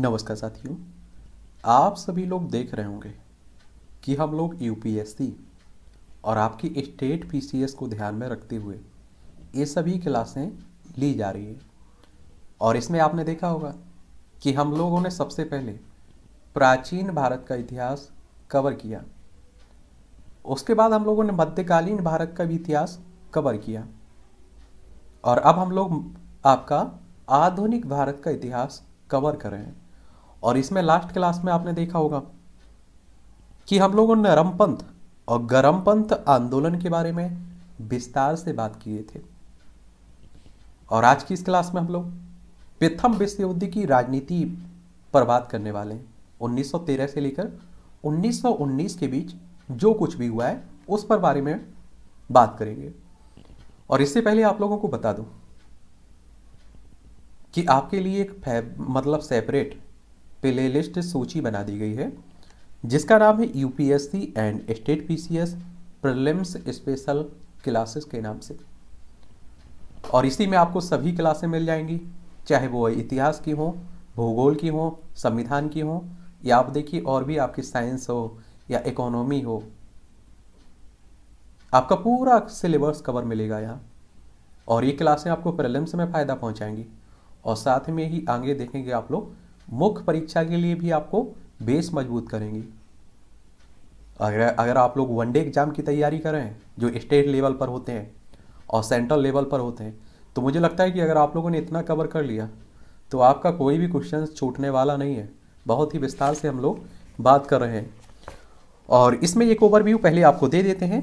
नमस्कार साथियों आप सभी लोग देख रहे होंगे कि हम लोग यूपीएससी और आपकी स्टेट पीसीएस को ध्यान में रखते हुए ये सभी क्लासें ली जा रही है और इसमें आपने देखा होगा कि हम लोगों ने सबसे पहले प्राचीन भारत का इतिहास कवर किया उसके बाद हम लोगों ने मध्यकालीन भारत का भी इतिहास कवर किया और अब हम लोग आपका आधुनिक भारत का इतिहास कवर कर रहे हैं और इसमें लास्ट क्लास में आपने देखा होगा कि हम लोगों ने रमपंथ और गरमपंथ आंदोलन के बारे में विस्तार से बात किए थे और आज की इस क्लास में हम लोग प्रथम विश्व युद्ध की राजनीति पर बात करने वाले हैं 1913 से लेकर 1919 के बीच जो कुछ भी हुआ है उस पर बारे में बात करेंगे और इससे पहले आप लोगों को बता दूं कि आपके लिए एक मतलब सेपरेट प्ले सूची बना दी गई है जिसका नाम है U and state PCS prelims special classes के नाम से और इसी में आपको सभी क्लासें मिल जाएंगी चाहे वो इतिहास की हो भूगोल की हो संविधान की हो या आप देखिए और भी आपकी साइंस हो या इकोनॉमी हो आपका पूरा सिलेबस कवर मिलेगा यहाँ और ये क्लासें आपको प्रलम्स में फ़ायदा पहुँचाएंगी और साथ में ही आगे देखेंगे आप लोग मुख्य परीक्षा के लिए भी आपको बेस मजबूत करेंगी अगर अगर आप लोग वनडे एग्ज़ाम की तैयारी कर रहे हैं जो स्टेट लेवल पर होते हैं और सेंट्रल लेवल पर होते हैं तो मुझे लगता है कि अगर आप लोगों ने इतना कवर कर लिया तो आपका कोई भी क्वेश्चन छूटने वाला नहीं है बहुत ही विस्तार से हम लोग बात कर रहे हैं और इसमें एक ओवरव्यू पहले आपको दे देते हैं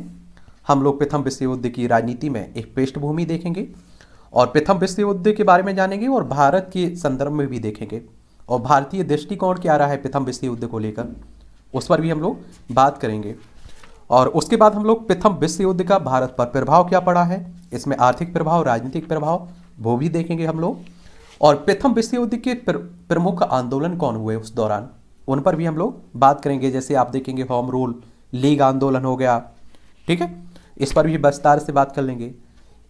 हम लोग प्रथम विश्व युद्ध की राजनीति में एक पृष्ठभूमि देखेंगे और प्रथम विश्व युद्ध के बारे में जानेंगे और भारत के संदर्भ में भी देखेंगे और भारतीय दृष्टिकोण क्या रहा है प्रथम विश्व युद्ध को लेकर उस पर भी हम लोग बात करेंगे और उसके बाद हम लोग प्रथम विश्व युद्ध का भारत पर प्रभाव क्या पड़ा है इसमें आर्थिक प्रभाव राजनीतिक प्रभाव वो भी देखेंगे हम लोग और प्रथम विश्व युद्ध के प्रमुख आंदोलन कौन हुए उस दौरान उन पर भी हम लोग बात करेंगे जैसे आप देखेंगे होम रूल लीग आंदोलन हो गया ठीक है इस पर भी विस्तार से बात कर लेंगे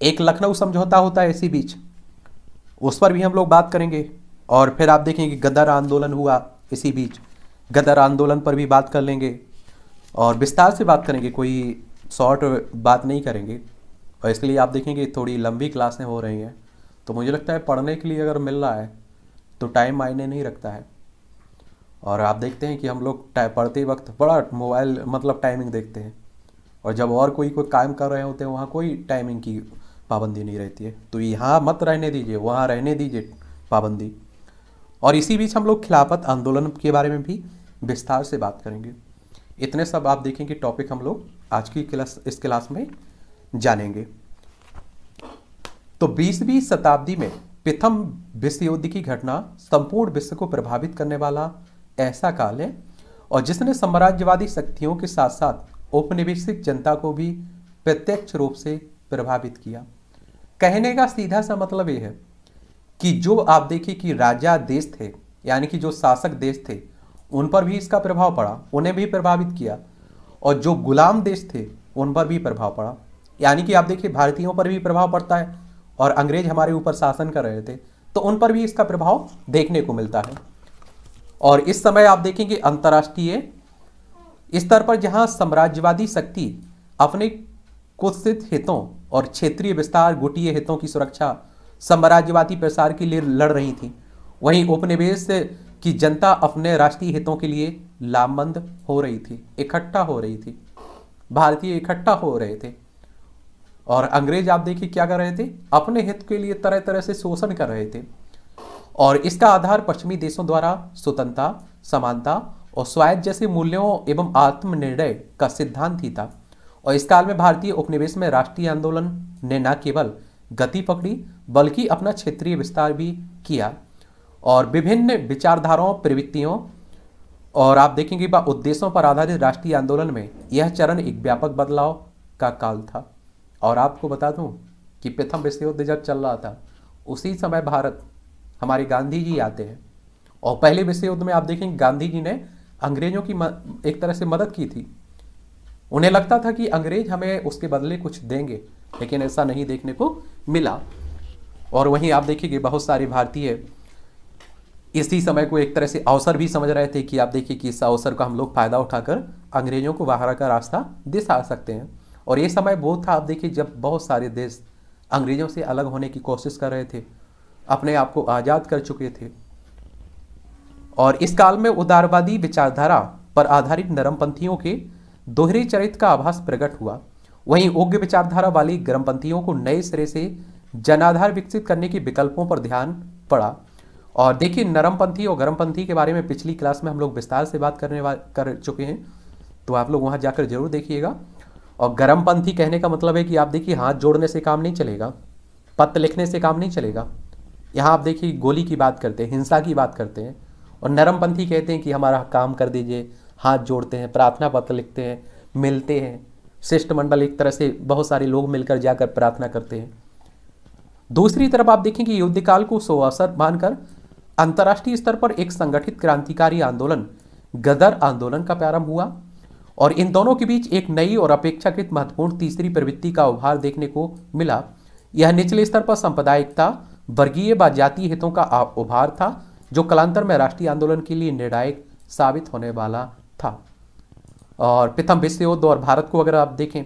एक लखनऊ समझौता होता है इसी बीच उस पर भी हम लोग बात करेंगे और फिर आप देखें कि गदर आंदोलन हुआ इसी बीच गदर आंदोलन पर भी बात कर लेंगे और विस्तार से बात करेंगे कोई शॉर्ट बात नहीं करेंगे और इसलिए आप देखेंगे थोड़ी लंबी क्लासें हो रही हैं तो मुझे लगता है पढ़ने के लिए अगर मिल रहा है तो टाइम मायने नहीं रखता है और आप देखते हैं कि हम लोग पढ़ते वक्त बड़ा मोबाइल मतलब टाइमिंग देखते हैं और जब और कोई कोई काम कर रहे होते हैं वहाँ कोई टाइमिंग की पाबंदी नहीं रहती है तो यहाँ मत रहने दीजिए वहाँ रहने दीजिए पाबंदी और इसी बीच हम लोग खिलाफत आंदोलन के बारे में भी विस्तार से बात करेंगे इतने सब आप देखेंगे टॉपिक हम लोग आज की क्लास इस क्लास में जानेंगे तो बीसवीं शताब्दी में प्रथम विश्व युद्ध की घटना संपूर्ण विश्व को प्रभावित करने वाला ऐसा काल है और जिसने साम्राज्यवादी शक्तियों के साथ साथ औपनिवेशिक जनता को भी प्रत्यक्ष रूप से प्रभावित किया कहने का सीधा सा मतलब यह है कि जो आप देखिए कि राजा देश थे यानी कि जो शासक देश थे उन पर भी इसका प्रभाव पड़ा उन्हें भी प्रभावित किया और जो गुलाम देश थे उन पर भी प्रभाव पड़ा यानी कि आप देखिए भारतीयों पर भी प्रभाव पड़ता है और अंग्रेज हमारे ऊपर शासन कर रहे थे तो उन पर भी इसका प्रभाव देखने को मिलता है और इस समय आप देखेंगे अंतर्राष्ट्रीय स्तर पर जहां साम्राज्यवादी शक्ति अपने कुत्सित हितों और क्षेत्रीय विस्तार गुटीय हितों की सुरक्षा साम्राज्यवादी प्रसार के लिए लड़ रही थी वहीं उपनिवेश की जनता अपने राष्ट्रीय हितों के लिए लामबंद हो रही थी इकट्ठा हो रही थी भारतीय इकट्ठा हो रहे थे और अंग्रेज आप देखिए क्या कर रहे थे अपने हित के लिए तरह तरह से शोषण कर रहे थे और इसका आधार पश्चिमी देशों द्वारा स्वतंत्रता समानता और स्वायत्त जैसे मूल्यों एवं आत्मनिर्णय का सिद्धांत ही था और इस काल में भारतीय उपनिवेश में राष्ट्रीय आंदोलन ने न केवल गति पकड़ी बल्कि अपना क्षेत्रीय विस्तार भी किया और विभिन्न विचारधाराओं प्रवृत्तियों और आप देखेंगे बा उद्देश्यों पर आधारित राष्ट्रीय आंदोलन में यह चरण एक व्यापक बदलाव का काल था और आपको बता दूं कि प्रथम विश्व युद्ध जब चल रहा था उसी समय भारत हमारे गांधी जी आते हैं और पहले विश्व युद्ध में आप देखेंगे गांधी जी ने अंग्रेजों की एक तरह से मदद की थी उन्हें लगता था कि अंग्रेज हमें उसके बदले कुछ देंगे लेकिन ऐसा नहीं देखने को मिला और वहीं आप देखेंगे बहुत सारे भारतीय इसी समय को एक तरह से अवसर भी समझ रहे थे कि आप देखिए कि इस अवसर का हम लोग फ़ायदा उठाकर अंग्रेज़ों को बाहर का रास्ता दिखा सकते हैं और ये समय वो था आप देखिए जब बहुत सारे देश अंग्रेज़ों से अलग होने की कोशिश कर रहे थे अपने आप को आज़ाद कर चुके थे और इस काल में उदारवादी विचारधारा पर आधारित नरमपंथियों के दोहरे चरित्र का आभास प्रकट हुआ वहीं उग्र विचारधारा वाली ग्रामपंथियों को नए सिरे से जनाधार विकसित करने के विकल्पों पर ध्यान पड़ा और देखिए नरमपंथी और गर्मपंथी के बारे में पिछली क्लास में हम लोग विस्तार से बात करने कर चुके हैं तो आप लोग वहाँ जाकर जरूर देखिएगा और गर्मपंथी कहने का मतलब है कि आप देखिए हाथ जोड़ने से काम नहीं चलेगा पत्र लिखने से काम नहीं चलेगा यहाँ आप देखिए गोली की बात करते हैं हिंसा की बात करते हैं और नरमपंथी कहते हैं कि हमारा काम कर दीजिए हाथ जोड़ते हैं प्रार्थना पत्र लिखते हैं मिलते हैं शिष्टमंडल एक तरह से बहुत सारे लोग मिलकर जाकर प्रार्थना करते हैं दूसरी तरफ आप देखें कि युद्ध काल को अवसर मानकर अंतर्राष्ट्रीय स्तर पर एक संगठित क्रांतिकारी आंदोलन गदर आंदोलन का प्रारंभ हुआ और इन दोनों के बीच एक नई और अपेक्षाकृत महत्वपूर्ण तीसरी प्रवृत्ति का उभार देखने को मिला यह निचले स्तर पर सांप्रदायिकता वर्गीय व जातीय हितों का उभार था जो कलांतर में राष्ट्रीय आंदोलन के लिए निर्णायक साबित होने वाला था और प्रथम विश्व युद्ध और भारत को अगर आप देखें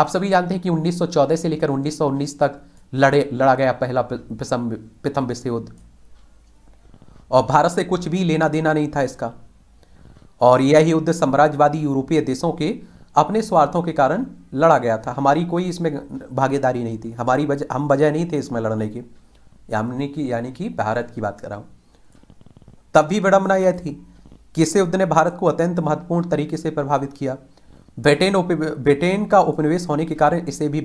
आप सभी जानते हैं कि 1914 से लेकर 1919 तक लड़े लड़ा गया पहला प्रथम विश्व युद्ध और भारत से कुछ भी लेना देना नहीं था इसका और यह युद्ध साम्राज्यवादी यूरोपीय देशों के अपने स्वार्थों के कारण लड़ा गया था हमारी कोई इसमें भागीदारी नहीं थी हमारी वजह हम वजह नहीं थे इसमें लड़ने की यानी कि यानी कि भारत की बात कर रहा हूँ तब भी विडम्बना यह थी किस युद्ध ने भारत को अत्यंत महत्वपूर्ण तरीके से प्रभावित किया ब्रिटेन ब्रिटेन का उपनिवेश होने के कारण इसे भी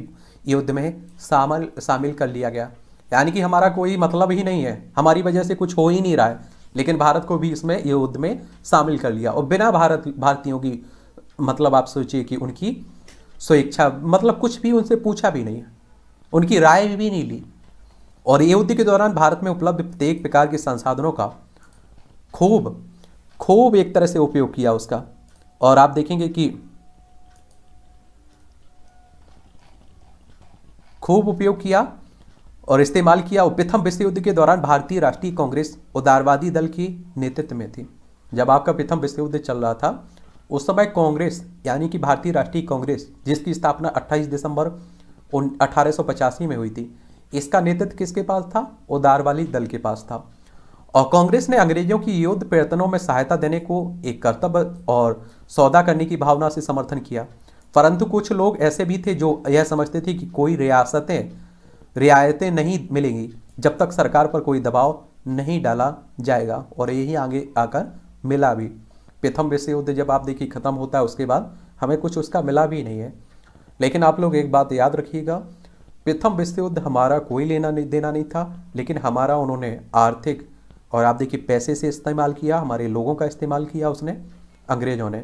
युद्ध में शामिल शामिल कर लिया गया यानी कि हमारा कोई मतलब ही नहीं है हमारी वजह से कुछ हो ही नहीं रहा है लेकिन भारत को भी इसमें युद्ध में शामिल कर लिया और बिना भारत भारतीयों की मतलब आप सोचिए कि उनकी स्वेच्छा मतलब कुछ भी उनसे पूछा भी नहीं उनकी राय भी नहीं ली और युद्ध के दौरान भारत में उपलब्ध प्रत्येक प्रकार के संसाधनों का खूब खूब एक तरह से उपयोग किया उसका और आप देखेंगे कि खूब उपयोग किया और इस्तेमाल किया प्रथम विश्व युद्ध के दौरान भारतीय राष्ट्रीय कांग्रेस उदारवादी दल की नेतृत्व में थी जब आपका प्रथम विश्व युद्ध चल रहा था उस समय कांग्रेस यानी कि भारतीय राष्ट्रीय कांग्रेस जिसकी स्थापना 28 दिसंबर अठारह में हुई थी इसका नेतृत्व किसके पास था उदारवादी दल के पास था और कांग्रेस ने अंग्रेजों की युद्ध प्रयत्नों में सहायता देने को एक कर्तव्य और सौदा करने की भावना से समर्थन किया परंतु कुछ लोग ऐसे भी थे जो यह समझते थे कि कोई रियासतें रियायतें नहीं मिलेंगी जब तक सरकार पर कोई दबाव नहीं डाला जाएगा और यही आगे आकर मिला भी प्रथम विश्व युद्ध जब आप देखिए ख़त्म होता है उसके बाद हमें कुछ उसका मिला भी नहीं है लेकिन आप लोग एक बात याद रखिएगा प्रथम विश्व युद्ध हमारा कोई लेना नहीं देना नहीं था लेकिन हमारा उन्होंने आर्थिक और आप देखिए पैसे से इस्तेमाल किया हमारे लोगों का इस्तेमाल किया उसने अंग्रेजों ने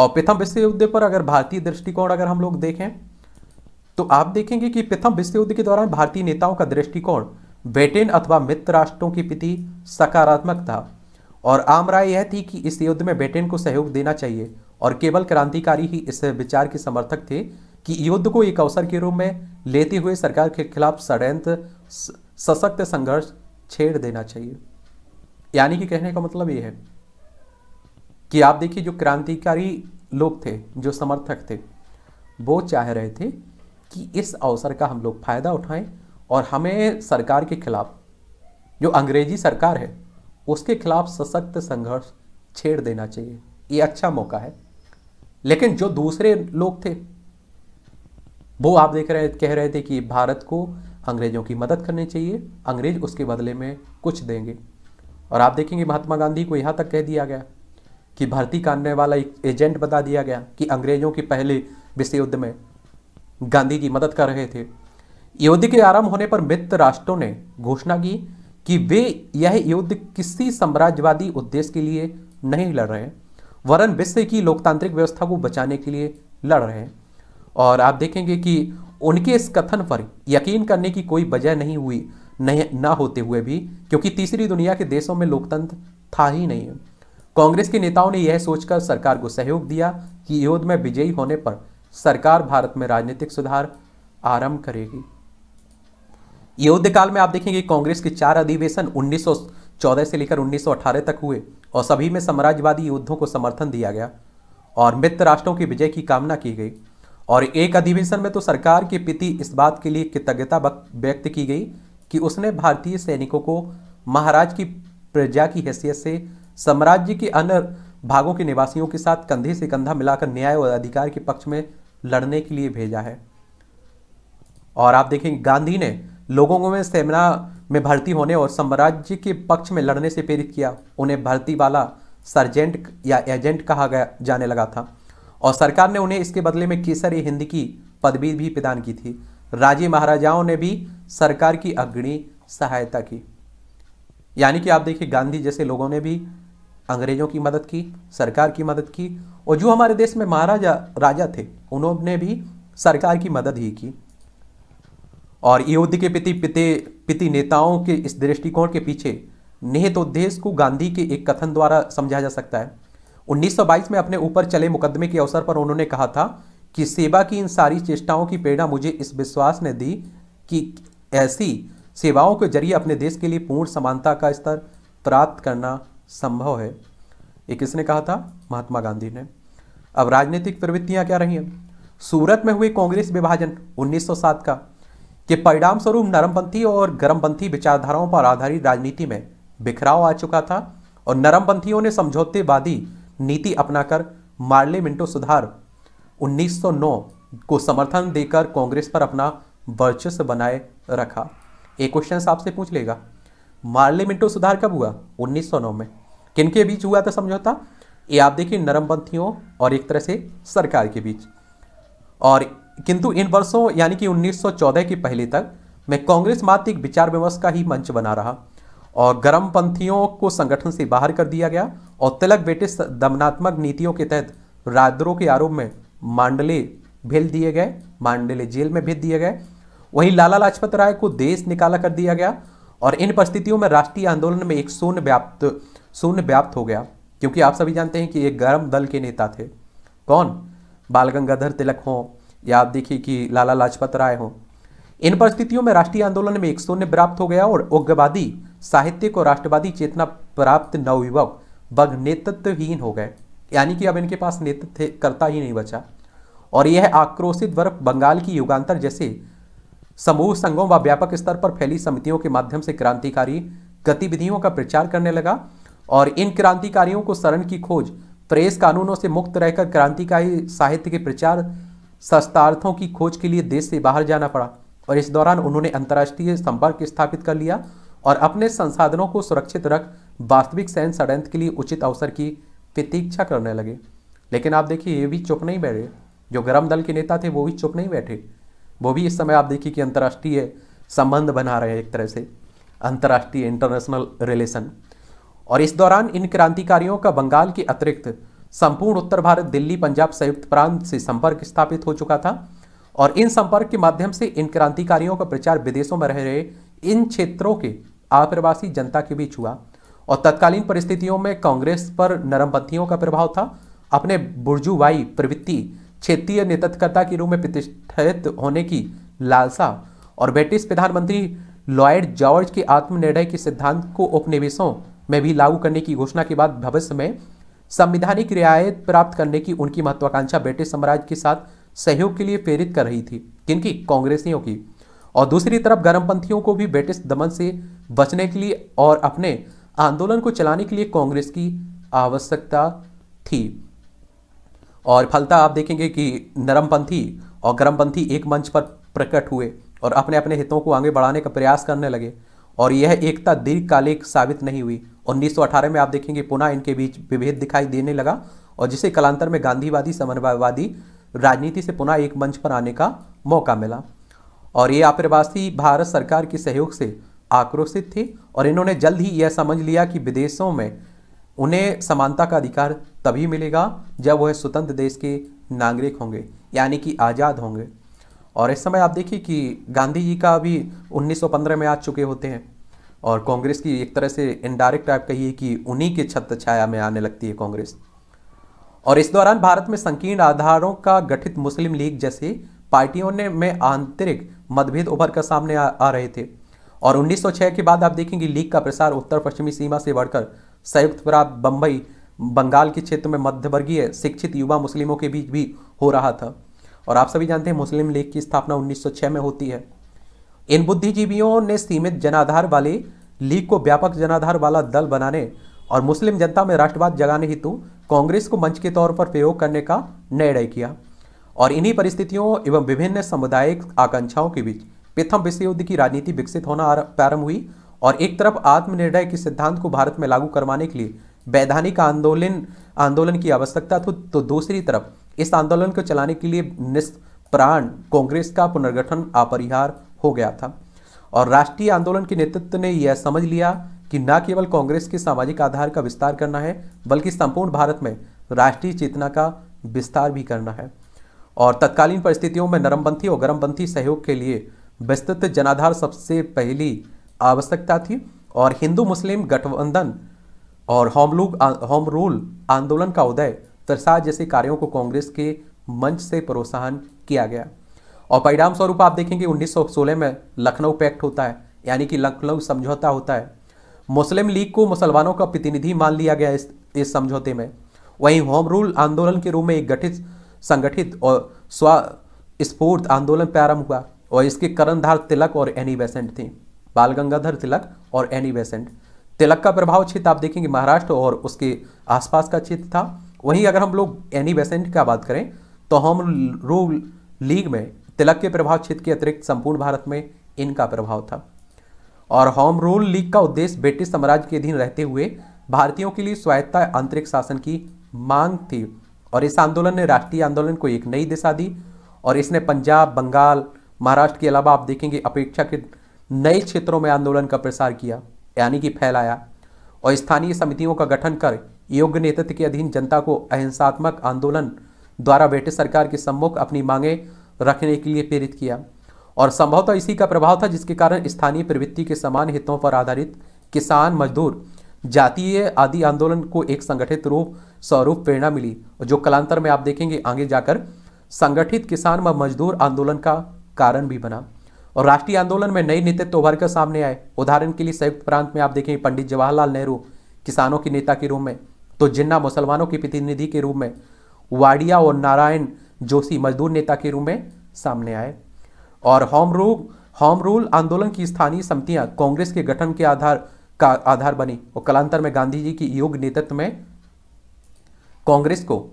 और प्रथम विश्व युद्ध पर अगर भारतीय दृष्टिकोण अगर हम लोग देखें तो आप देखेंगे कि प्रथम विश्व युद्ध के दौरान भारतीय नेताओं का दृष्टिकोण ब्रिटेन अथवा मित्र राष्ट्रों के प्रति सकारात्मक था और आम राय यह थी कि इस युद्ध में ब्रिटेन को सहयोग देना चाहिए और केवल क्रांतिकारी ही इस विचार के समर्थक थे कि युद्ध को एक अवसर के रूप में लेते हुए सरकार के खिलाफ षडयंत्र सशक्त संघर्ष छेड़ देना चाहिए यानी कि कहने का मतलब ये है कि आप देखिए जो क्रांतिकारी लोग थे जो समर्थक थे वो चाह रहे थे कि इस अवसर का हम लोग फ़ायदा उठाएं और हमें सरकार के खिलाफ जो अंग्रेजी सरकार है उसके खिलाफ सशक्त संघर्ष छेड़ देना चाहिए ये अच्छा मौका है लेकिन जो दूसरे लोग थे वो आप देख रहे कह रहे थे कि भारत को अंग्रेज़ों की मदद करनी चाहिए अंग्रेज़ उसके बदले में कुछ देंगे और आप देखेंगे महात्मा गांधी को यहाँ तक कह दिया गया कि भर्ती करने वाला एक एजेंट बता दिया गया कि अंग्रेज़ों के पहले विश्व युद्ध में गांधी जी मदद कर रहे थे युद्ध के आरंभ होने पर मित्र राष्ट्रों ने घोषणा की कि वे यह युद्ध किसी साम्राज्यवादी उद्देश्य के लिए नहीं लड़ रहे वरन विश्व की लोकतांत्रिक व्यवस्था को बचाने के लिए लड़ रहे हैं और आप देखेंगे कि उनके इस कथन पर यकीन करने की कोई वजह नहीं हुई नहीं ना होते हुए भी क्योंकि तीसरी दुनिया के देशों में लोकतंत्र था ही नहीं कांग्रेस के नेताओं ने यह सोचकर सरकार को सहयोग दिया कि युद्ध में विजयी होने पर सरकार भारत में राजनीतिक सुधार आरंभ करेगी युद्ध काल में आप देखेंगे कांग्रेस के चार अधिवेशन 1914 से लेकर 1918 तक हुए और सभी में साम्राज्यवादी युद्धों को समर्थन दिया गया और मित्र राष्ट्रों की विजय की कामना की गई और एक अधिवेशन में तो सरकार के प्रति इस बात के लिए कृतज्ञता व्यक्त की गई कि उसने भारतीय सैनिकों को महाराज की प्रजा की हैसियत से साम्राज्य के अन्य भागों के निवासियों के साथ कंधे से कंधा मिलाकर न्याय और अधिकार के पक्ष में लड़ने के लिए भेजा है और आप देखेंगे गांधी ने लोगों में सेमिना में भर्ती होने और साम्राज्य के पक्ष में लड़ने से प्रेरित किया उन्हें भर्ती वाला सर्जेंट या एजेंट कहा गया जाने लगा था और सरकार ने उन्हें इसके बदले में केसर हिंद की पदवी भी प्रदान की थी राजे महाराजाओं ने भी सरकार की अग्रणी सहायता की यानी कि आप देखिए गांधी जैसे लोगों ने भी अंग्रेजों की मदद की सरकार की मदद की और जो हमारे देश में महाराजा राजा थे उन्होंने भी सरकार की मदद ही की और युद्ध के पिति पिते पिति नेताओं के इस दृष्टिकोण के पीछे निहित उद्देश्य को गांधी के एक कथन द्वारा समझा जा सकता है 1922 में अपने ऊपर चले मुकदमे के अवसर पर उन्होंने कहा था कि सेवा की इन सारी चेष्टाओं की प्रेरणा मुझे इस विश्वास ने दी कि ऐसी सेवाओं के जरिए अपने देश के लिए पूर्ण समानता का स्तर प्राप्त करना संभव है ये किसने कहा था महात्मा गांधी ने अब राजनीतिक प्रवृत्तियां क्या रही हैं सूरत में हुए कांग्रेस विभाजन 1907 का के परिणाम स्वरूप नरमपंथी और गर्मपंथी विचारधाराओं पर आधारित राजनीति में बिखराव आ चुका था और नरमपंथियों ने समझौतेवादी नीति अपनाकर मार्ले मिंटो सुधार 1909 को समर्थन देकर कांग्रेस पर अपना वर्चस्व बनाए रखा एक क्वेश्चन आपसे पूछ लेगा मार्ले मिंटो सुधार कब हुआ 1909 में किनके बीच हुआ था समझौता ये आप देखिए नरमपंथियों और एक तरह से सरकार के बीच और किंतु इन वर्षों यानी कि 1914 के पहले तक मैं कांग्रेस मात्र एक विचार विमर्श का ही मंच बना रहा और गर्म पंथियों को संगठन से बाहर कर दिया गया और तिलक ब्रिटिश दमनात्मक नीतियों के तहत राजद्रोह के आरोप में मांडले भेज दिए गए मांडले जेल में भेज दिए गए वहीं लाला लाजपत राय को देश निकाला कर दिया गया और इन परिस्थितियों में राष्ट्रीय आंदोलन में एक शून्य व्याप्त शून्य व्याप्त हो गया क्योंकि आप सभी जानते हैं कि एक गर्म दल के नेता थे कौन बाल गंगाधर तिलक हों या आप देखिए कि लाला लाजपत राय हों इन परिस्थितियों में राष्ट्रीय आंदोलन में एक शून्य व्याप्त हो गया और उग्रवादी साहित्य और राष्ट्रवादी चेतना प्राप्त नवयुवक बग नेतृत्वहीन हो गए यानी कि अब इनके पास नेतृत्व करता ही नहीं बचा और यह आक्रोशित वर्ग बंगाल की युगांतर जैसे समूह संघों व व्यापक स्तर पर फैली समितियों के माध्यम से क्रांतिकारी गतिविधियों का प्रचार करने लगा और इन क्रांतिकारियों को शरण की खोज प्रेस कानूनों से मुक्त रहकर क्रांतिकारी साहित्य के प्रचार शस्त्रार्थों की खोज के लिए देश से बाहर जाना पड़ा और इस दौरान उन्होंने अंतर्राष्ट्रीय संपर्क स्थापित कर लिया और अपने संसाधनों को सुरक्षित रख वास्तविक सैन षडयंत्र के लिए उचित अवसर की प्रतीक्षा करने लगे लेकिन आप देखिए ये भी चुप नहीं बैठे जो गर्म दल के नेता थे वो भी चुप नहीं बैठे वो भी इस समय आप देखिए कि अंतर्राष्ट्रीय संबंध बना रहे हैं एक तरह से अंतर्राष्ट्रीय इंटरनेशनल रिलेशन और इस दौरान इन क्रांतिकारियों का बंगाल के अतिरिक्त संपूर्ण उत्तर भारत दिल्ली पंजाब संयुक्त प्रांत से संपर्क स्थापित हो चुका था और इन संपर्क के माध्यम से इन क्रांतिकारियों का प्रचार विदेशों में रह रहे इन क्षेत्रों के आप्रवासी जनता के बीच हुआ और तत्कालीन परिस्थितियों में कांग्रेस पर नरमपंथियों का प्रभाव था अपने बुर्जुवाई प्रवृत्ति क्षेत्रीय नेतृत्वकर्ता के रूप में प्रतिष्ठित होने की लालसा और ब्रिटिश प्रधानमंत्री लॉयड जॉर्ज के आत्मनिर्णय के सिद्धांत को उपनिवेशों में भी लागू करने की घोषणा के बाद भविष्य में संविधानिक रियायत प्राप्त करने की उनकी महत्वाकांक्षा ब्रिटिश साम्राज्य के साथ सहयोग के लिए प्रेरित कर रही थी किनकी कांग्रेसियों की और दूसरी तरफ गर्मपंथियों को भी ब्रिटिश दमन से बचने के लिए और अपने आंदोलन को चलाने के लिए कांग्रेस की आवश्यकता थी और फलता आप देखेंगे कि नरमपंथी और गर्मपंथी एक मंच पर प्रकट हुए और अपने अपने हितों को आगे बढ़ाने का प्रयास करने लगे और यह एकता दीर्घकालिक साबित नहीं हुई 1918 में आप देखेंगे पुनः इनके बीच विभेद दिखाई देने लगा और जिसे कलांतर में गांधीवादी समन्वयवादी राजनीति से पुनः एक मंच पर आने का मौका मिला और ये आप्रवासी भारत सरकार के सहयोग से आक्रोशित थे और इन्होंने जल्द ही यह समझ लिया कि विदेशों में उन्हें समानता का अधिकार तभी मिलेगा जब वह स्वतंत्र देश के नागरिक होंगे यानी कि आज़ाद होंगे और इस समय आप देखिए कि गांधी जी का अभी 1915 में आ चुके होते हैं और कांग्रेस की एक तरह से इनडायरेक्ट आप कहिए कि उन्हीं के छत छाया में आने लगती है कांग्रेस और इस दौरान भारत में संकीर्ण आधारों का गठित मुस्लिम लीग जैसे पार्टियों ने में आंतरिक मतभेद उभर कर सामने आ, आ रहे थे और 1906 के बाद आप देखेंगे लीग का प्रसार उत्तर पश्चिमी सीमा से बढ़कर संयुक्त प्राप्त बंबई बंगाल के क्षेत्र में मध्यवर्गीय शिक्षित युवा मुस्लिमों के बीच भी हो रहा था और आप सभी जानते हैं मुस्लिम लीग की स्थापना 1906 में होती है इन बुद्धिजीवियों ने सीमित जनाधार वाले लीग को व्यापक जनाधार वाला दल बनाने और मुस्लिम जनता में राष्ट्रवाद जगाने हेतु कांग्रेस को मंच के तौर पर प्रयोग करने का निर्णय किया और इन्हीं परिस्थितियों एवं विभिन्न सामुदायिक आकांक्षाओं के बीच प्रथम विश्व युद्ध की राजनीति विकसित होना प्रारंभ हुई और एक तरफ आत्मनिर्णय के सिद्धांत को भारत में लागू करवाने के लिए वैधानिक आंदोलन आंदोलन की आवश्यकता थी तो दूसरी तरफ इस आंदोलन को चलाने के लिए निष्प्राण कांग्रेस का पुनर्गठन अपरिहार हो गया था और राष्ट्रीय आंदोलन के नेतृत्व ने यह समझ लिया कि न केवल कांग्रेस के सामाजिक आधार का विस्तार करना है बल्कि संपूर्ण भारत में राष्ट्रीय चेतना का विस्तार भी करना है और तत्कालीन परिस्थितियों में नरमपंथी और गर्मपंथी सहयोग के लिए विस्तृत जनाधार सबसे पहली आवश्यकता थी और हिंदू मुस्लिम गठबंधन और होमलूग होम रूल आंदोलन का उदय तरसा जैसे कार्यों को कांग्रेस के मंच से प्रोत्साहन किया गया और परिणाम स्वरूप आप देखेंगे 1916 में लखनऊ पैक्ट होता है यानी कि लखनऊ समझौता होता है मुस्लिम लीग को मुसलमानों का प्रतिनिधि मान लिया गया इस इस समझौते में वहीं होम रूल आंदोलन के रूप में एक गठित संगठित और स्वस्फूर्त आंदोलन प्रारंभ हुआ और इसके करणधार तिलक और एनी बेसेंट थी बाल गंगाधर तिलक और एनी बेसेंट तिलक का प्रभाव क्षेत्र आप देखेंगे महाराष्ट्र और उसके आसपास का क्षेत्र था वहीं अगर हम लोग एनी बेसेंट का बात करें तो हम रूल लीग में तिलक के प्रभाव क्षेत्र के अतिरिक्त संपूर्ण भारत में इनका प्रभाव था और होम रूल लीग का उद्देश्य ब्रिटिश साम्राज्य के अधीन रहते हुए भारतीयों के लिए स्वायत्ता आंतरिक शासन की मांग थी और इस आंदोलन ने राष्ट्रीय आंदोलन को एक नई दिशा दी और इसने पंजाब बंगाल महाराष्ट्र के अलावा आप देखेंगे अपेक्षा के नए क्षेत्रों में आंदोलन का प्रसार किया यानी कि फैलाया और स्थानीय समितियों का गठन कर योग्य नेतृत्व के अधीन जनता को अहिंसात्मक आंदोलन द्वारा ब्रिटिश सरकार के सम्मुख अपनी मांगे रखने के लिए प्रेरित किया और संभवतः इसी का प्रभाव था जिसके कारण स्थानीय प्रवृत्ति के समान हितों पर आधारित किसान मजदूर जातीय आदि आंदोलन को एक संगठित रूप स्वरूप प्रेरणा मिली जो कलांतर में आप देखेंगे आगे जाकर संगठित किसान व मजदूर आंदोलन का कारण भी बना और राष्ट्रीय आंदोलन में नई नेतृत्व तो उभर कर सामने आए उदाहरण के लिए संयुक्त प्रांत में आप देखें पंडित जवाहरलाल नेहरू किसानों के नेता के रूप में तो जिन्ना मुसलमानों के प्रतिनिधि के रूप में वाडिया और नारायण जोशी मजदूर नेता के रूप में सामने आए और होम रूल होम रूल आंदोलन की स्थानीय समितियां कांग्रेस के गठन के आधार का आधार बनी और कलांतर में गांधी जी की योग नेतृत्व में कांग्रेस को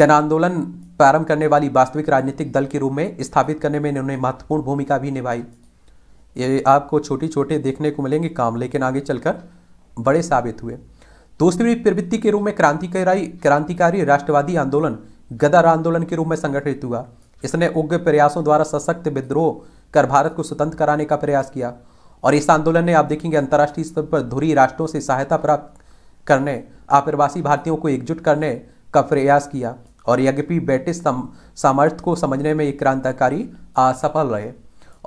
जन आंदोलन प्रारंभ करने वाली वास्तविक राजनीतिक दल के रूप में स्थापित करने में इन्होंने महत्वपूर्ण भूमिका भी निभाई ये आपको छोटे छोटे देखने को मिलेंगे काम लेकिन आगे चलकर बड़े साबित हुए दूसरी प्रवृत्ति के रूप में क्रांतिकारी क्रांतिकारी राष्ट्रवादी आंदोलन गदर आंदोलन के रूप में संगठित हुआ इसने उग्र प्रयासों द्वारा सशक्त विद्रोह कर भारत को स्वतंत्र कराने का प्रयास किया और इस आंदोलन ने आप देखेंगे अंतर्राष्ट्रीय स्तर पर धुरी राष्ट्रों से सहायता प्राप्त करने आप्रवासी भारतीयों को एकजुट करने का प्रयास किया और यद्यपि ब्रिटिश सामर्थ्य को समझने में ये क्रांतिकारी असफल रहे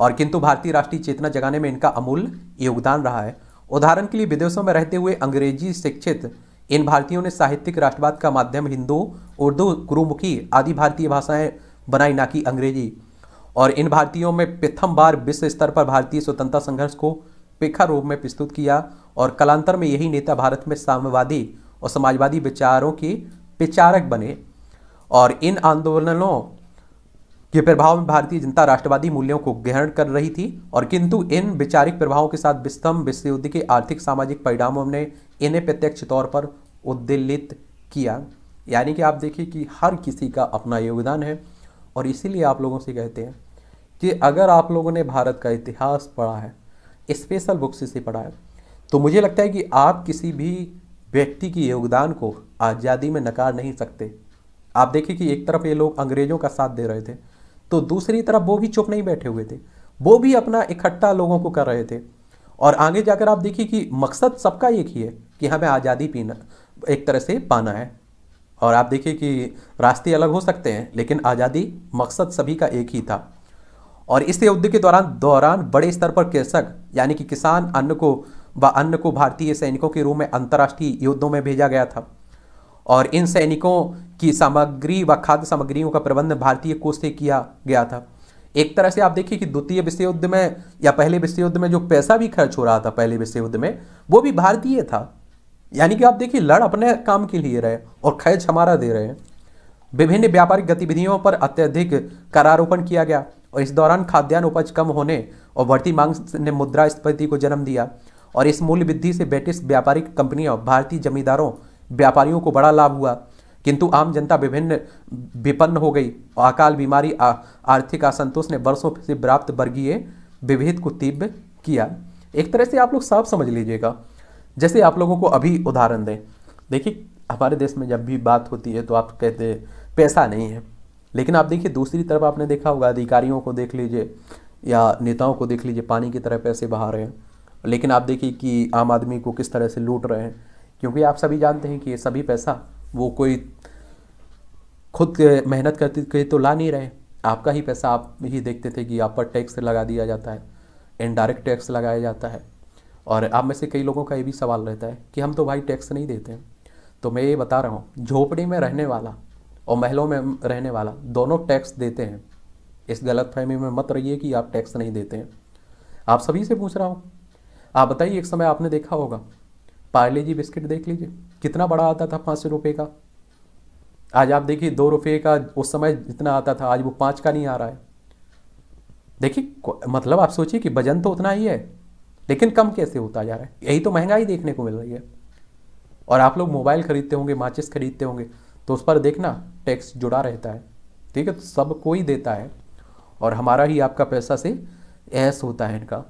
और किंतु भारतीय राष्ट्रीय चेतना जगाने में इनका अमूल्य योगदान रहा है उदाहरण के लिए विदेशों में रहते हुए अंग्रेजी शिक्षित इन भारतीयों ने साहित्यिक राष्ट्रवाद का माध्यम हिंदू उर्दू गुरुमुखी आदि भारतीय भाषाएं बनाई ना कि अंग्रेजी और इन भारतीयों में प्रथम बार विश्व स्तर पर भारतीय स्वतंत्रता संघर्ष को पेखा रूप में प्रस्तुत किया और कलांतर में यही नेता भारत में साम्यवादी और समाजवादी विचारों के विचारक बने और इन आंदोलनों के प्रभाव में भारतीय जनता राष्ट्रवादी मूल्यों को ग्रहण कर रही थी और किंतु इन वैचारिक प्रभावों के साथ विस्तम विश्वयुद्ध के आर्थिक सामाजिक परिणामों ने इन्हें प्रत्यक्ष तौर पर उद्दिलित किया यानी कि आप देखिए कि हर किसी का अपना योगदान है और इसीलिए आप लोगों से कहते हैं कि अगर आप लोगों ने भारत का इतिहास पढ़ा है स्पेशल बुक्स से पढ़ा है तो मुझे लगता है कि आप किसी भी व्यक्ति के योगदान को आज़ादी में नकार नहीं सकते आप देखिए कि एक तरफ ये लोग अंग्रेजों का साथ दे रहे थे तो दूसरी तरफ वो भी चुप नहीं बैठे हुए थे वो भी अपना इकट्ठा लोगों को कर रहे थे और आगे जाकर आप देखिए कि मकसद सबका एक ही है कि हमें आज़ादी पीना एक तरह से पाना है और आप देखिए कि रास्ते अलग हो सकते हैं लेकिन आज़ादी मकसद सभी का एक ही था और इस युद्ध के दौरान दौरान बड़े स्तर पर कृषक यानी कि किसान अन्न को व अन्न को भारतीय सैनिकों के रूप में अंतर्राष्ट्रीय युद्धों में भेजा गया था और इन सैनिकों की सामग्री व खाद्य सामग्रियों का प्रबंध भारतीय कोष से किया गया था एक तरह से आप देखिए कि द्वितीय विश्व युद्ध में या पहले विश्व युद्ध में जो पैसा भी खर्च हो रहा था पहले विश्व युद्ध में वो भी भारतीय था यानी कि आप देखिए लड़ अपने काम के लिए रहे और खर्च हमारा दे रहे हैं विभिन्न व्यापारिक गतिविधियों पर अत्यधिक करारोपण किया गया और इस दौरान खाद्यान्न उपज कम होने और बढ़ती मांग ने मुद्रास्फीति को जन्म दिया और इस मूल्य वृद्धि से ब्रिटिश व्यापारिक कंपनियों भारतीय जमींदारों व्यापारियों को बड़ा लाभ हुआ किंतु आम जनता विभिन्न विपन्न हो गई अकाल बीमारी आर्थिक असंतोष ने वर्षों से प्राप्त वर्गीय विभेद को तीव्र किया एक तरह से आप लोग साफ समझ लीजिएगा जैसे आप लोगों को अभी उदाहरण दें देखिए हमारे देश में जब भी बात होती है तो आप कहते हैं पैसा नहीं है लेकिन आप देखिए दूसरी तरफ आपने देखा होगा अधिकारियों को देख लीजिए या नेताओं को देख लीजिए पानी की तरह पैसे बहा रहे हैं लेकिन आप देखिए कि आम आदमी को किस तरह से लूट रहे हैं क्योंकि आप सभी जानते हैं कि ये सभी पैसा वो कोई खुद मेहनत करते के तो ला नहीं रहे आपका ही पैसा आप ही देखते थे कि आप पर टैक्स लगा दिया जाता है इनडायरेक्ट टैक्स लगाया जाता है और आप में से कई लोगों का ये भी सवाल रहता है कि हम तो भाई टैक्स नहीं देते हैं तो मैं ये बता रहा हूँ झोपड़ी में रहने वाला और महलों में रहने वाला दोनों टैक्स देते हैं इस गलत फहमी में मत रहिए कि आप टैक्स नहीं देते हैं आप सभी से पूछ रहा हूँ आप बताइए एक समय आपने देखा होगा पार्ले जी बिस्किट देख लीजिए कितना बड़ा आता था पाँच सौ रुपये का आज आप देखिए दो रुपये का उस समय जितना आता था आज वो पाँच का नहीं आ रहा है देखिए मतलब आप सोचिए कि वजन तो उतना ही है लेकिन कम कैसे होता जा रहा है यही तो महंगाई देखने को मिल रही है और आप लोग मोबाइल खरीदते होंगे माचिस खरीदते होंगे तो उस पर देखना टैक्स जुड़ा रहता है ठीक है तो सब कोई देता है और हमारा ही आपका पैसा से ऐस होता है इनका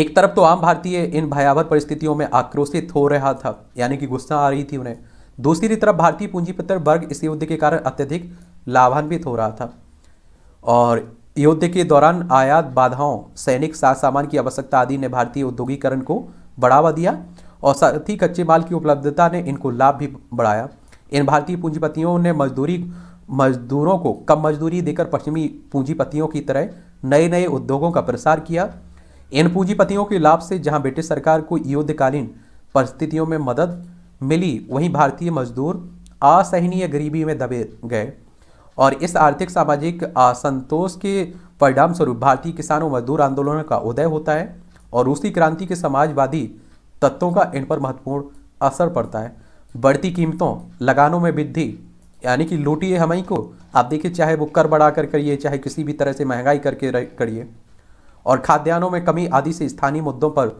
एक तरफ तो आम भारतीय इन भयावह परिस्थितियों में आक्रोशित हो रहा था यानी कि गुस्सा आ रही थी उन्हें दूसरी तरफ भारतीय पूंजीपति वर्ग इस युद्ध के कारण अत्यधिक लाभान्वित हो रहा था और युद्ध के दौरान आयात बाधाओं सैनिक साज सामान की आवश्यकता आदि ने भारतीय उद्योगीकरण को बढ़ावा दिया और साथ ही कच्चे माल की उपलब्धता ने इनको लाभ भी बढ़ाया इन भारतीय पूंजीपतियों ने मजदूरी मजदूरों को कम मजदूरी देकर पश्चिमी पूंजीपतियों की तरह नए नए उद्योगों का प्रसार किया इन पूंजीपतियों के लाभ से जहां ब्रिटिश सरकार को युद्धकालीन परिस्थितियों में मदद मिली वहीं भारतीय मजदूर असहनीय गरीबी में दबे गए और इस आर्थिक सामाजिक असंतोष के परिणाम स्वरूप भारतीय किसानों मजदूर आंदोलन का उदय होता है और रूसी क्रांति के समाजवादी तत्वों का इन पर महत्वपूर्ण असर पड़ता है बढ़ती कीमतों लगानों में वृद्धि यानी कि लूटिए हम को आप देखिए चाहे वो कर बढ़ा कर करिए चाहे किसी भी तरह से महंगाई करके करिए और खाद्यान्नों में कमी आदि से स्थानीय मुद्दों पर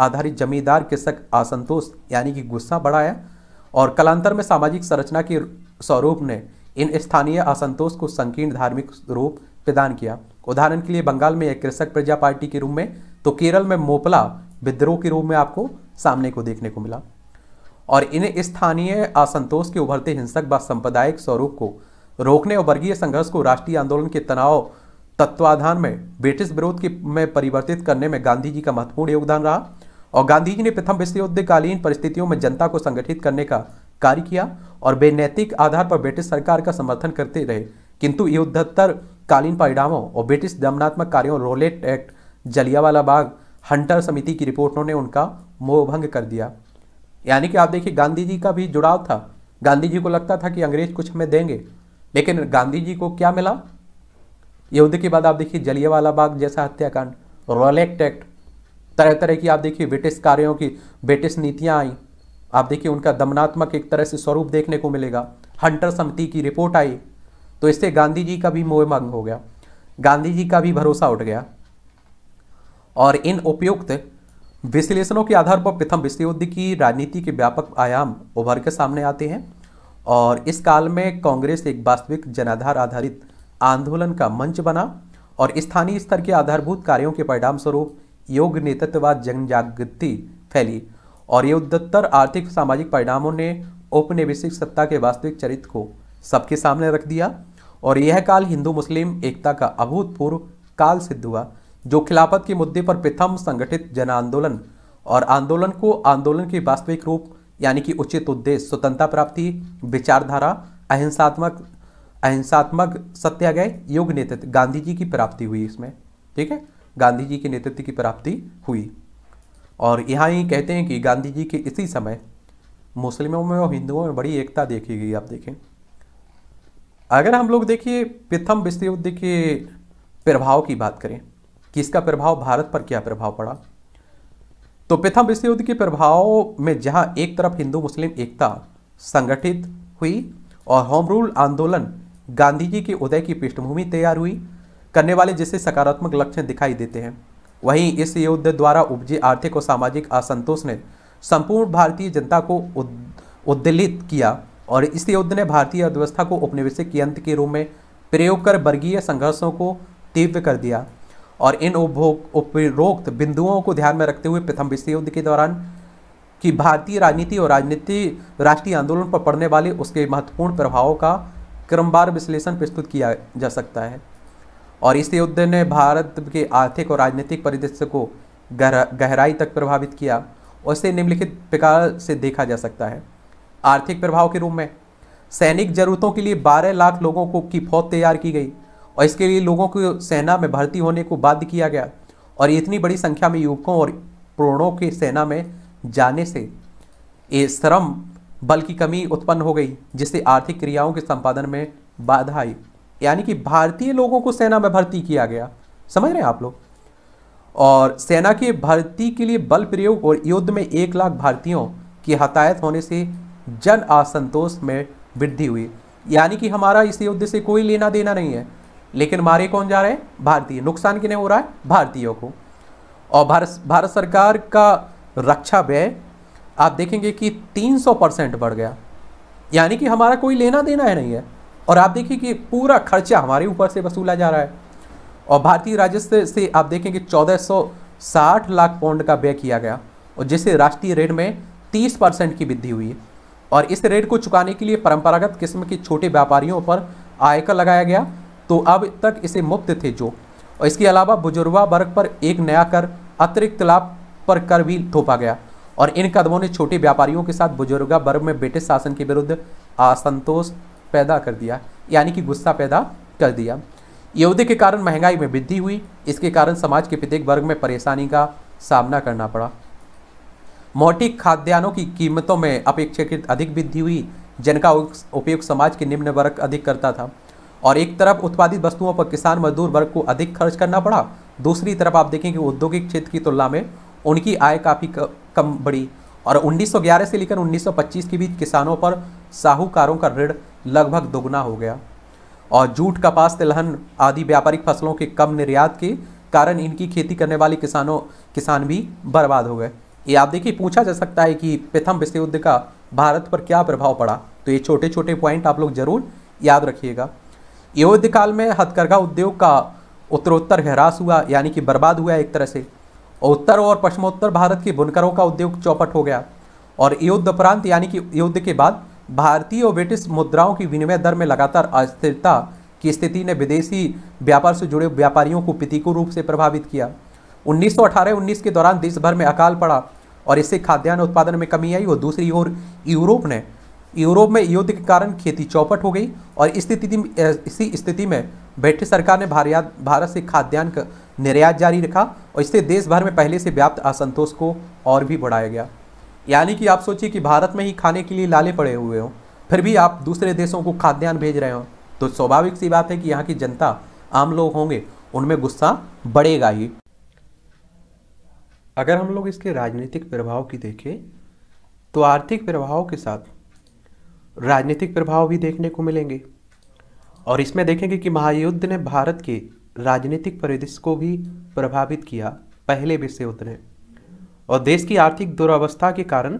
आधारित जमींदार कृषक असंतोष यानी कि गुस्सा बढ़ाया और कलांतर में सामाजिक संरचना के स्वरूप ने इन स्थानीय असंतोष को संकीर्ण धार्मिक रूप प्रदान किया उदाहरण के लिए बंगाल में एक कृषक प्रजा पार्टी के रूप में तो केरल में मोपला विद्रोह के रूप में आपको सामने को देखने को मिला और इन स्थानीय असंतोष के उभरते हिंसक व सांप्रदायिक स्वरूप को रोकने और वर्गीय संघर्ष को राष्ट्रीय आंदोलन के तनाव तत्वाधान में ब्रिटिश विरोध के में परिवर्तित करने में गांधी जी का महत्वपूर्ण योगदान रहा और गांधी जी ने प्रथम विश्व विश्वयुद्धकालीन परिस्थितियों में जनता को संगठित करने का कार्य किया और वे नैतिक आधार पर ब्रिटिश सरकार का समर्थन करते रहे किंतु युद्धोत्तर कालीन परिणामों और ब्रिटिश दमनात्मक कार्यों Rowlatt act Jallianwala Bagh Hunter समिति की रिपोर्टों ने उनका मोहभंग कर दिया यानी कि आप देखिए गांधी जी का भी जुड़ाव था गांधी जी को लगता था कि अंग्रेज कुछ हमें देंगे लेकिन गांधी जी को क्या मिला युद्ध के बाद आप देखिए जलियावाला बाग जैसा हत्याकांड रॉयल एक्ट तरह तरह की आप देखिए ब्रिटिश कार्यों की ब्रिटिश नीतियाँ आई आप देखिए उनका दमनात्मक एक तरह से स्वरूप देखने को मिलेगा हंटर समिति की रिपोर्ट आई तो इससे गांधी जी का भी मोह भंग हो गया गांधी जी का भी भरोसा उठ गया और इन उपयुक्त विश्लेषणों के आधार पर प्रथम विश्व युद्ध की राजनीति के व्यापक आयाम उभर के सामने आते हैं और इस काल में कांग्रेस एक वास्तविक जनाधार आधारित आंदोलन का मंच बना और स्थानीय स्तर के आधारभूत कार्यों के परिणाम स्वरूप योग नेतृत्ववाद जनजागृति फैली और ये उद्धत्तर आर्थिक सामाजिक परिणामों ने औपनिवेशिक सत्ता के वास्तविक चरित्र को सबके सामने रख दिया और यह काल हिंदू मुस्लिम एकता का अभूतपूर्व काल सिद्ध हुआ जो खिलाफत के मुद्दे पर प्रथम संगठित जन आंदोलन और आंदोलन को आंदोलन के वास्तविक रूप यानी कि उचित उद्देश्य स्वतंत्रता प्राप्ति विचारधारा अहिंसात्मक अहिंसात्मक सत्याग्रह योग नेतृत्व गांधी जी की प्राप्ति हुई इसमें ठीक है गांधी जी के नेतृत्व की प्राप्ति हुई और यहाँ ही कहते हैं कि गांधी जी के इसी समय मुस्लिमों में और हिंदुओं में बड़ी एकता देखी गई आप देखें अगर हम लोग देखिए प्रथम विश्व युद्ध के प्रभाव की बात करें कि इसका प्रभाव भारत पर क्या प्रभाव पड़ा तो प्रथम विश्व युद्ध के प्रभाव में जहाँ एक तरफ हिंदू मुस्लिम एकता संगठित हुई और होम रूल आंदोलन गांधी जी के उदय की पृष्ठभूमि तैयार हुई करने वाले जिसे सकारात्मक लक्षण दिखाई देते हैं वहीं इस युद्ध द्वारा उपजे आर्थिक और सामाजिक असंतोष ने संपूर्ण भारतीय जनता को उद्दलित किया और इस युद्ध ने भारतीय अर्थव्यवस्था को उपनिवेशिक यंत्र के रूप में प्रयोग कर वर्गीय संघर्षों को तीव्र कर दिया और इन उपभोग उपरोक्त बिंदुओं को ध्यान में रखते हुए प्रथम विश्व युद्ध के दौरान कि भारतीय राजनीति और राजनीति राष्ट्रीय आंदोलन पर पड़ने वाले उसके महत्वपूर्ण प्रभावों का क्रमवार विश्लेषण प्रस्तुत किया जा सकता है और इस युद्ध ने भारत के आर्थिक और राजनीतिक परिदृश्य को गहरा गहराई तक प्रभावित किया और इसे निम्नलिखित प्रकार से देखा जा सकता है आर्थिक प्रभाव के रूप में सैनिक जरूरतों के लिए 12 लाख लोगों को की फौज तैयार की गई और इसके लिए लोगों को सेना में भर्ती होने को बाध्य किया गया और इतनी बड़ी संख्या में युवकों और प्रौढ़ों के सेना में जाने से ये श्रम बल की कमी उत्पन्न हो गई जिससे आर्थिक क्रियाओं के संपादन में बाधा आई यानी कि भारतीय लोगों को सेना में भर्ती किया गया समझ रहे हैं आप लोग और सेना के भर्ती के लिए बल प्रयोग और युद्ध में एक लाख भारतीयों की हतायत होने से जन असंतोष में वृद्धि हुई यानी कि हमारा इस युद्ध से कोई लेना देना नहीं है लेकिन मारे कौन जा रहे हैं भारतीय नुकसान किन्हें हो रहा है भारतीयों को और भारत भारत सरकार का रक्षा व्यय आप देखेंगे कि 300 परसेंट बढ़ गया यानी कि हमारा कोई लेना देना है नहीं है और आप देखिए कि पूरा खर्चा हमारे ऊपर से वसूला जा रहा है और भारतीय राजस्व से आप देखेंगे 1460 लाख पौंड का व्यय किया गया और जिससे राष्ट्रीय रेट में 30 परसेंट की वृद्धि हुई और इस रेट को चुकाने के लिए परंपरागत किस्म के छोटे व्यापारियों पर आयकर लगाया गया तो अब तक इसे मुफ्त थे जो और इसके अलावा बुजुर्गा वर्ग पर एक नया कर अतिरिक्त लाभ पर कर भी थोपा गया और इन कदमों ने छोटे व्यापारियों के साथ बुजुर्गा वर्ग में ब्रिटिश शासन के विरुद्ध असंतोष पैदा कर दिया यानी कि गुस्सा पैदा कर दिया युद्ध के कारण महंगाई में वृद्धि हुई इसके कारण समाज के प्रत्येक वर्ग में परेशानी का सामना करना पड़ा मोटी खाद्यान्नों की कीमतों में अपेक्षाकृत अधिक वृद्धि हुई जिनका उपयोग समाज के निम्न वर्ग अधिक करता था और एक तरफ उत्पादित वस्तुओं पर किसान मजदूर वर्ग को अधिक खर्च करना पड़ा दूसरी तरफ आप देखें कि औद्योगिक क्षेत्र की तुलना में उनकी आय काफ़ी कम बढ़ी और 1911 से लेकर 1925 के बीच किसानों पर साहूकारों का ऋण लगभग दोगुना हो गया और जूट कपास तिलहन आदि व्यापारिक फसलों के कम निर्यात के कारण इनकी खेती करने वाले किसानों किसान भी बर्बाद हो गए ये आप देखिए पूछा जा सकता है कि प्रथम विश्व युद्ध का भारत पर क्या प्रभाव पड़ा तो ये छोटे छोटे पॉइंट आप लोग जरूर याद रखिएगा युद्ध काल में हथकरघा उद्योग का उत्तरोत्तर ह्रास हुआ यानी कि बर्बाद हुआ एक तरह से और उत्तर और पश्चिमोत्तर भारत के बुनकरों का उद्योग चौपट हो गया और युद्ध उपरांत यानी कि युद्ध के बाद भारतीय और ब्रिटिश मुद्राओं की विनिमय दर में लगातार अस्थिरता की स्थिति ने विदेशी व्यापार से जुड़े व्यापारियों को प्रतिकूल रूप से प्रभावित किया 1918-19 के दौरान देश भर में अकाल पड़ा और इससे खाद्यान्न उत्पादन में कमी आई और दूसरी ओर यूरोप ने यूरोप में युद्ध के कारण खेती चौपट हो गई और इस स्थिति इसी स्थिति में ब्रिटिश सरकार ने भारत से खाद्यान्न का निर्यात जारी रखा और इससे देश भर में पहले से व्याप्त असंतोष को और भी बढ़ाया गया यानी कि आप सोचिए कि भारत में ही खाने के लिए लाले पड़े हुए हों फिर भी आप दूसरे देशों को खाद्यान्न भेज रहे हो तो स्वाभाविक सी बात है कि यहाँ की जनता आम लोग होंगे उनमें गुस्सा बढ़ेगा ही अगर हम लोग इसके राजनीतिक प्रभाव की देखें तो आर्थिक प्रभाव के साथ राजनीतिक प्रभाव भी देखने को मिलेंगे और इसमें देखेंगे कि महायुद्ध ने भारत के राजनीतिक परिदृश्य को भी प्रभावित किया पहले विश्व युद्ध ने और देश की आर्थिक दुरावस्था के कारण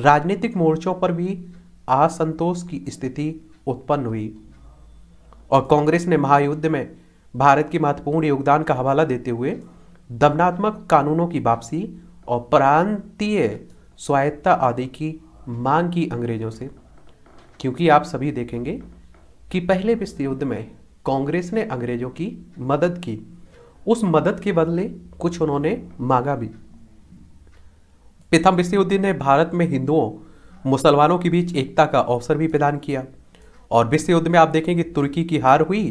राजनीतिक मोर्चों पर भी असंतोष की स्थिति उत्पन्न हुई और कांग्रेस ने महायुद्ध में भारत के महत्वपूर्ण योगदान का हवाला देते हुए दमनात्मक कानूनों की वापसी और प्रांतीय स्वायत्ता आदि की मांग की अंग्रेजों से क्योंकि आप सभी देखेंगे कि पहले विश्व युद्ध में कांग्रेस ने अंग्रेजों की मदद की उस मदद के बदले कुछ उन्होंने मांगा भी प्रथम विश्व युद्ध ने भारत में हिंदुओं मुसलमानों के बीच एकता का अवसर भी प्रदान किया और विश्व युद्ध में आप देखेंगे तुर्की की हार हुई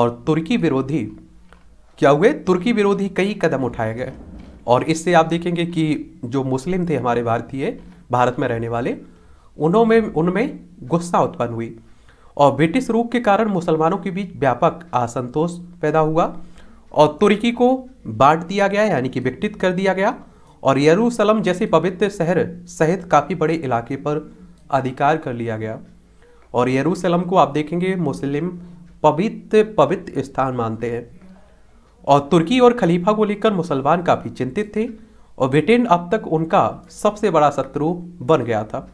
और तुर्की विरोधी क्या हुए तुर्की विरोधी कई कदम उठाए गए और इससे आप देखेंगे कि जो मुस्लिम थे हमारे भारतीय भारत में रहने वाले उन्होंने उनमें गुस्सा उत्पन्न हुई और ब्रिटिश रूप के कारण मुसलमानों के बीच व्यापक असंतोष पैदा हुआ और तुर्की को बांट दिया गया यानी कि विकटित कर दिया गया और यरूशलम जैसे पवित्र शहर सहित काफ़ी बड़े इलाके पर अधिकार कर लिया गया और यरूशलम को आप देखेंगे मुस्लिम पवित्र पवित्र स्थान मानते हैं और तुर्की और खलीफा को लेकर मुसलमान काफ़ी चिंतित थे और ब्रिटेन अब तक उनका सबसे बड़ा शत्रु बन गया था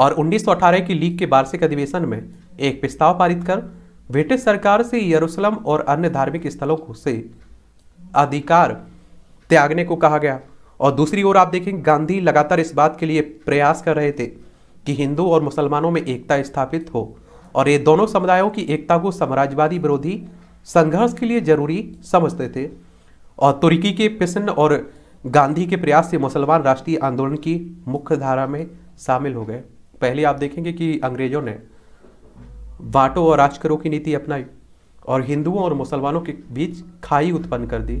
और उन्नीस की लीग के वार्षिक अधिवेशन में एक प्रस्ताव पारित कर ब्रिटिश सरकार से यरूशलम और अन्य धार्मिक स्थलों को से अधिकार त्यागने को कहा गया और दूसरी ओर आप देखें गांधी लगातार इस बात के लिए प्रयास कर रहे थे कि हिंदू और मुसलमानों में एकता स्थापित हो और ये दोनों समुदायों की एकता को साम्राज्यवादी विरोधी संघर्ष के लिए जरूरी समझते थे और तुर्की के प्रसन्न और गांधी के प्रयास से मुसलमान राष्ट्रीय आंदोलन की मुख्य धारा में शामिल हो गए पहले आप देखेंगे कि अंग्रेजों ने वाटों और राजकरों की नीति अपनाई और हिंदुओं और मुसलमानों के बीच खाई उत्पन्न कर दी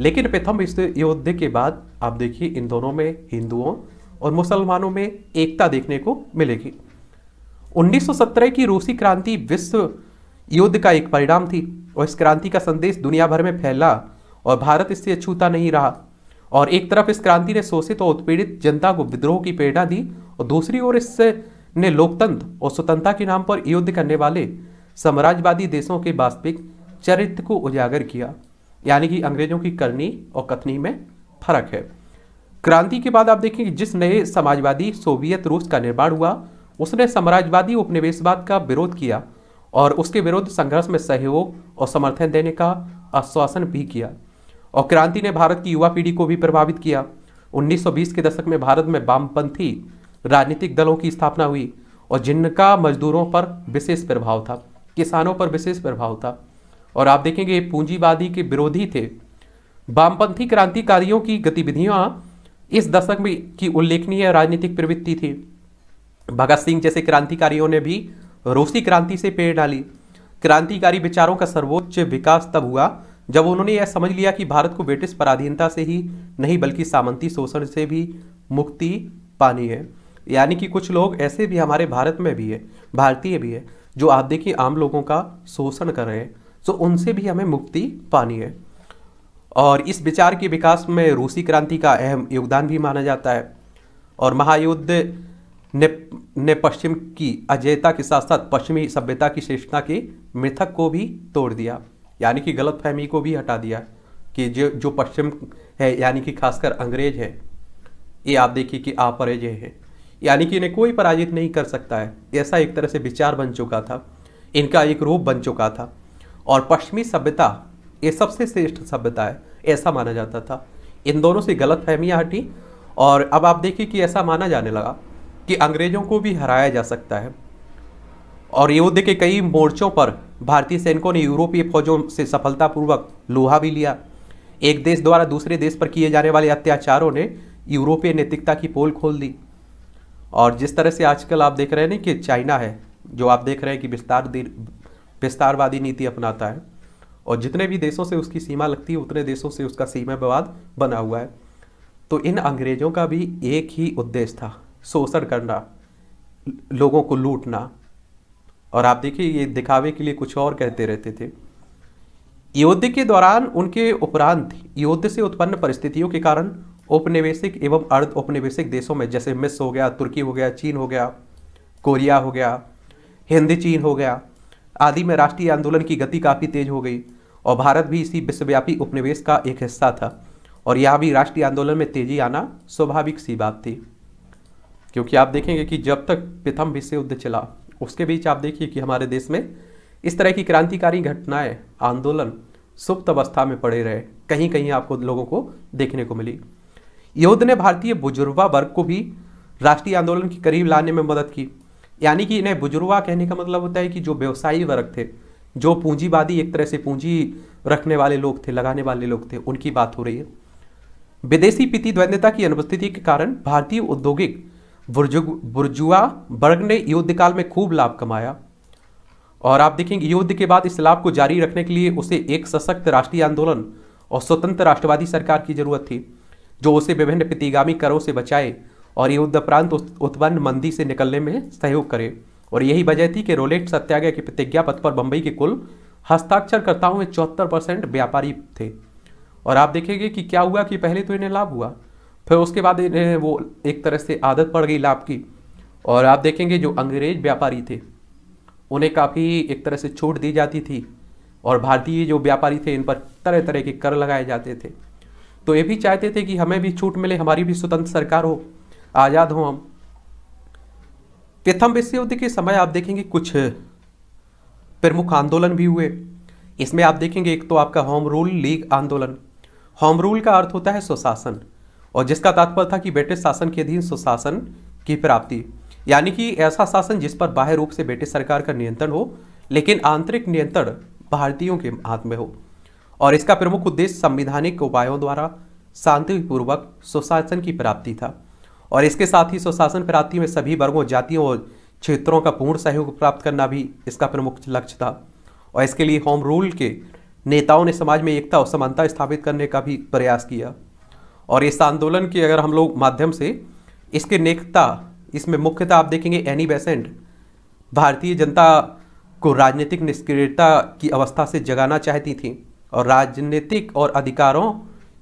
लेकिन प्रथम विश्व युद्ध के बाद आप देखिए इन दोनों में हिंदुओं और मुसलमानों में एकता देखने को मिलेगी 1917 की रूसी क्रांति विश्व युद्ध का एक परिणाम थी और इस क्रांति का संदेश दुनिया भर में फैला और भारत इससे अछूता नहीं रहा और एक तरफ इस क्रांति ने शोषित और उत्पीड़ित जनता को विद्रोह की प्रेरणा दी और दूसरी ओर इससे ने लोकतंत्र और स्वतंत्रता के नाम पर युद्ध करने वाले साम्राज्यवादी देशों के वास्तविक चरित्र को उजागर किया यानी कि अंग्रेजों की करनी और कथनी में फर्क है क्रांति के बाद आप देखें जिस नए समाजवादी सोवियत रूस का निर्माण हुआ उसने साम्राज्यवादी उपनिवेशवाद का विरोध किया और उसके विरुद्ध संघर्ष में सहयोग और समर्थन देने का आश्वासन भी किया और क्रांति ने भारत की युवा पीढ़ी को भी प्रभावित किया 1920 के दशक में भारत में वामपंथी राजनीतिक दलों की स्थापना हुई और जिनका मजदूरों पर विशेष प्रभाव था किसानों पर विशेष प्रभाव था और आप देखेंगे पूंजीवादी के विरोधी थे वामपंथी क्रांतिकारियों की गतिविधियां इस दशक में की उल्लेखनीय राजनीतिक प्रवृत्ति थी भगत सिंह जैसे क्रांतिकारियों ने भी रूसी क्रांति से पेड़ डाली क्रांतिकारी विचारों का सर्वोच्च विकास तब हुआ जब उन्होंने यह समझ लिया कि भारत को ब्रिटिश पराधीनता से ही नहीं बल्कि सामंती शोषण से भी मुक्ति पानी है यानी कि कुछ लोग ऐसे भी हमारे भारत में भी है भारतीय भी है जो आप देखिए आम लोगों का शोषण कर रहे हैं तो उनसे भी हमें मुक्ति पानी है और इस विचार के विकास में रूसी क्रांति का अहम योगदान भी माना जाता है और महायुद्ध ने ने पश्चिम की अजयता के साथ साथ पश्चिमी सभ्यता की श्रेष्ठता के मिथक को भी तोड़ दिया यानी कि गलत फहमी को भी हटा दिया कि जो जो पश्चिम है यानी कि खासकर अंग्रेज है ये आप देखिए कि अपराजय है यानी कि इन्हें कोई पराजित नहीं कर सकता है ऐसा एक तरह से विचार बन चुका था इनका एक रूप बन चुका था और पश्चिमी सभ्यता ये सबसे श्रेष्ठ सभ्यता है ऐसा माना जाता था इन दोनों से गलत फहमियाँ हटी और अब आप देखिए कि ऐसा माना जाने लगा कि अंग्रेज़ों को भी हराया जा सकता है और युद्ध के कई मोर्चों पर भारतीय सैनिकों ने यूरोपीय फौजों से सफलतापूर्वक लोहा भी लिया एक देश द्वारा दूसरे देश पर किए जाने वाले अत्याचारों ने यूरोपीय नैतिकता की पोल खोल दी और जिस तरह से आजकल आप देख रहे हैं ना कि चाइना है जो आप देख रहे हैं कि विस्तार विस्तारवादी नीति अपनाता है और जितने भी देशों से उसकी सीमा लगती है उतने देशों से उसका सीमा विवाद बना हुआ है तो इन अंग्रेज़ों का भी एक ही उद्देश्य था शोषण करना लोगों को लूटना और आप देखिए ये दिखावे के लिए कुछ और कहते रहते थे युद्ध के दौरान उनके उपरांत युद्ध से उत्पन्न परिस्थितियों के कारण औपनिवेशिक एवं अर्ध औपनिवेशिक देशों में जैसे मिस हो गया तुर्की हो गया चीन हो गया कोरिया हो गया हिंद चीन हो गया आदि में राष्ट्रीय आंदोलन की गति काफ़ी तेज हो गई और भारत भी इसी विश्वव्यापी उपनिवेश का एक हिस्सा था और यह भी राष्ट्रीय आंदोलन में तेजी आना स्वाभाविक सी बात थी क्योंकि आप देखेंगे कि जब तक प्रथम विश्व युद्ध चला उसके बीच आप देखिए कि हमारे देश में इस तरह की क्रांतिकारी घटनाएं आंदोलन सुप्त अवस्था में पड़े रहे कहीं कहीं आपको लोगों को देखने को मिली योद्ध ने भारतीय बुजुर्गवा वर्ग को भी राष्ट्रीय आंदोलन के करीब लाने में मदद की यानी कि इन्हें बुजुर्गवा कहने का मतलब होता है कि जो व्यवसायी वर्ग थे जो पूंजीवादी एक तरह से पूंजी रखने वाले लोग थे लगाने वाले लोग थे उनकी बात हो रही है विदेशी पीति द्वंद्वता की अनुपस्थिति के कारण भारतीय औद्योगिक बुर्जुआ वर्ग ने युद्ध काल में खूब लाभ कमाया और आप देखेंगे युद्ध के बाद इस लाभ को जारी रखने के लिए उसे एक सशक्त राष्ट्रीय आंदोलन और स्वतंत्र राष्ट्रवादी सरकार की जरूरत थी जो उसे विभिन्न प्रतिगामी करों से बचाए और उपरांत उत्पन्न मंदी से निकलने में सहयोग करे और यही वजह थी कि रोलेट सत्याग्रह के प्रतिज्ञा पथ पर बम्बई के कुल हस्ताक्षरकर्ताओं में चौहत्तर परसेंट व्यापारी थे और आप देखेंगे कि क्या हुआ कि पहले तो इन्हें लाभ हुआ फिर उसके बाद इन्हें वो एक तरह से आदत पड़ गई लाभ की और आप देखेंगे जो अंग्रेज व्यापारी थे उन्हें काफ़ी एक तरह से छूट दी जाती थी और भारतीय जो व्यापारी थे इन पर तरह तरह के कर लगाए जाते थे तो ये भी चाहते थे कि हमें भी छूट मिले हमारी भी स्वतंत्र सरकार हो आज़ाद हो हम प्रथम विश्व युद्ध के समय आप देखेंगे कुछ प्रमुख आंदोलन भी हुए इसमें आप देखेंगे एक तो आपका होम रूल लीग आंदोलन होम रूल का अर्थ होता है स्वशासन और जिसका तात्पर्य था कि ब्रिटिश शासन के अधीन सुशासन की प्राप्ति यानी कि ऐसा शासन जिस पर बाह्य रूप से ब्रिटिश सरकार का नियंत्रण हो लेकिन आंतरिक नियंत्रण भारतीयों के हाथ में हो और इसका प्रमुख उद्देश्य संविधानिक उपायों द्वारा शांतिपूर्वक सुशासन की प्राप्ति था और इसके साथ ही सुशासन प्राप्ति में सभी वर्गों जातियों और क्षेत्रों का पूर्ण सहयोग प्राप्त करना भी इसका प्रमुख लक्ष्य था और इसके लिए होम रूल के नेताओं ने समाज में एकता और समानता स्थापित करने का भी प्रयास किया और इस आंदोलन की अगर हम लोग माध्यम से इसके नेता इसमें मुख्यतः आप देखेंगे एनी बेसेंट भारतीय जनता को राजनीतिक निष्क्रियता की अवस्था से जगाना चाहती थी और राजनीतिक और अधिकारों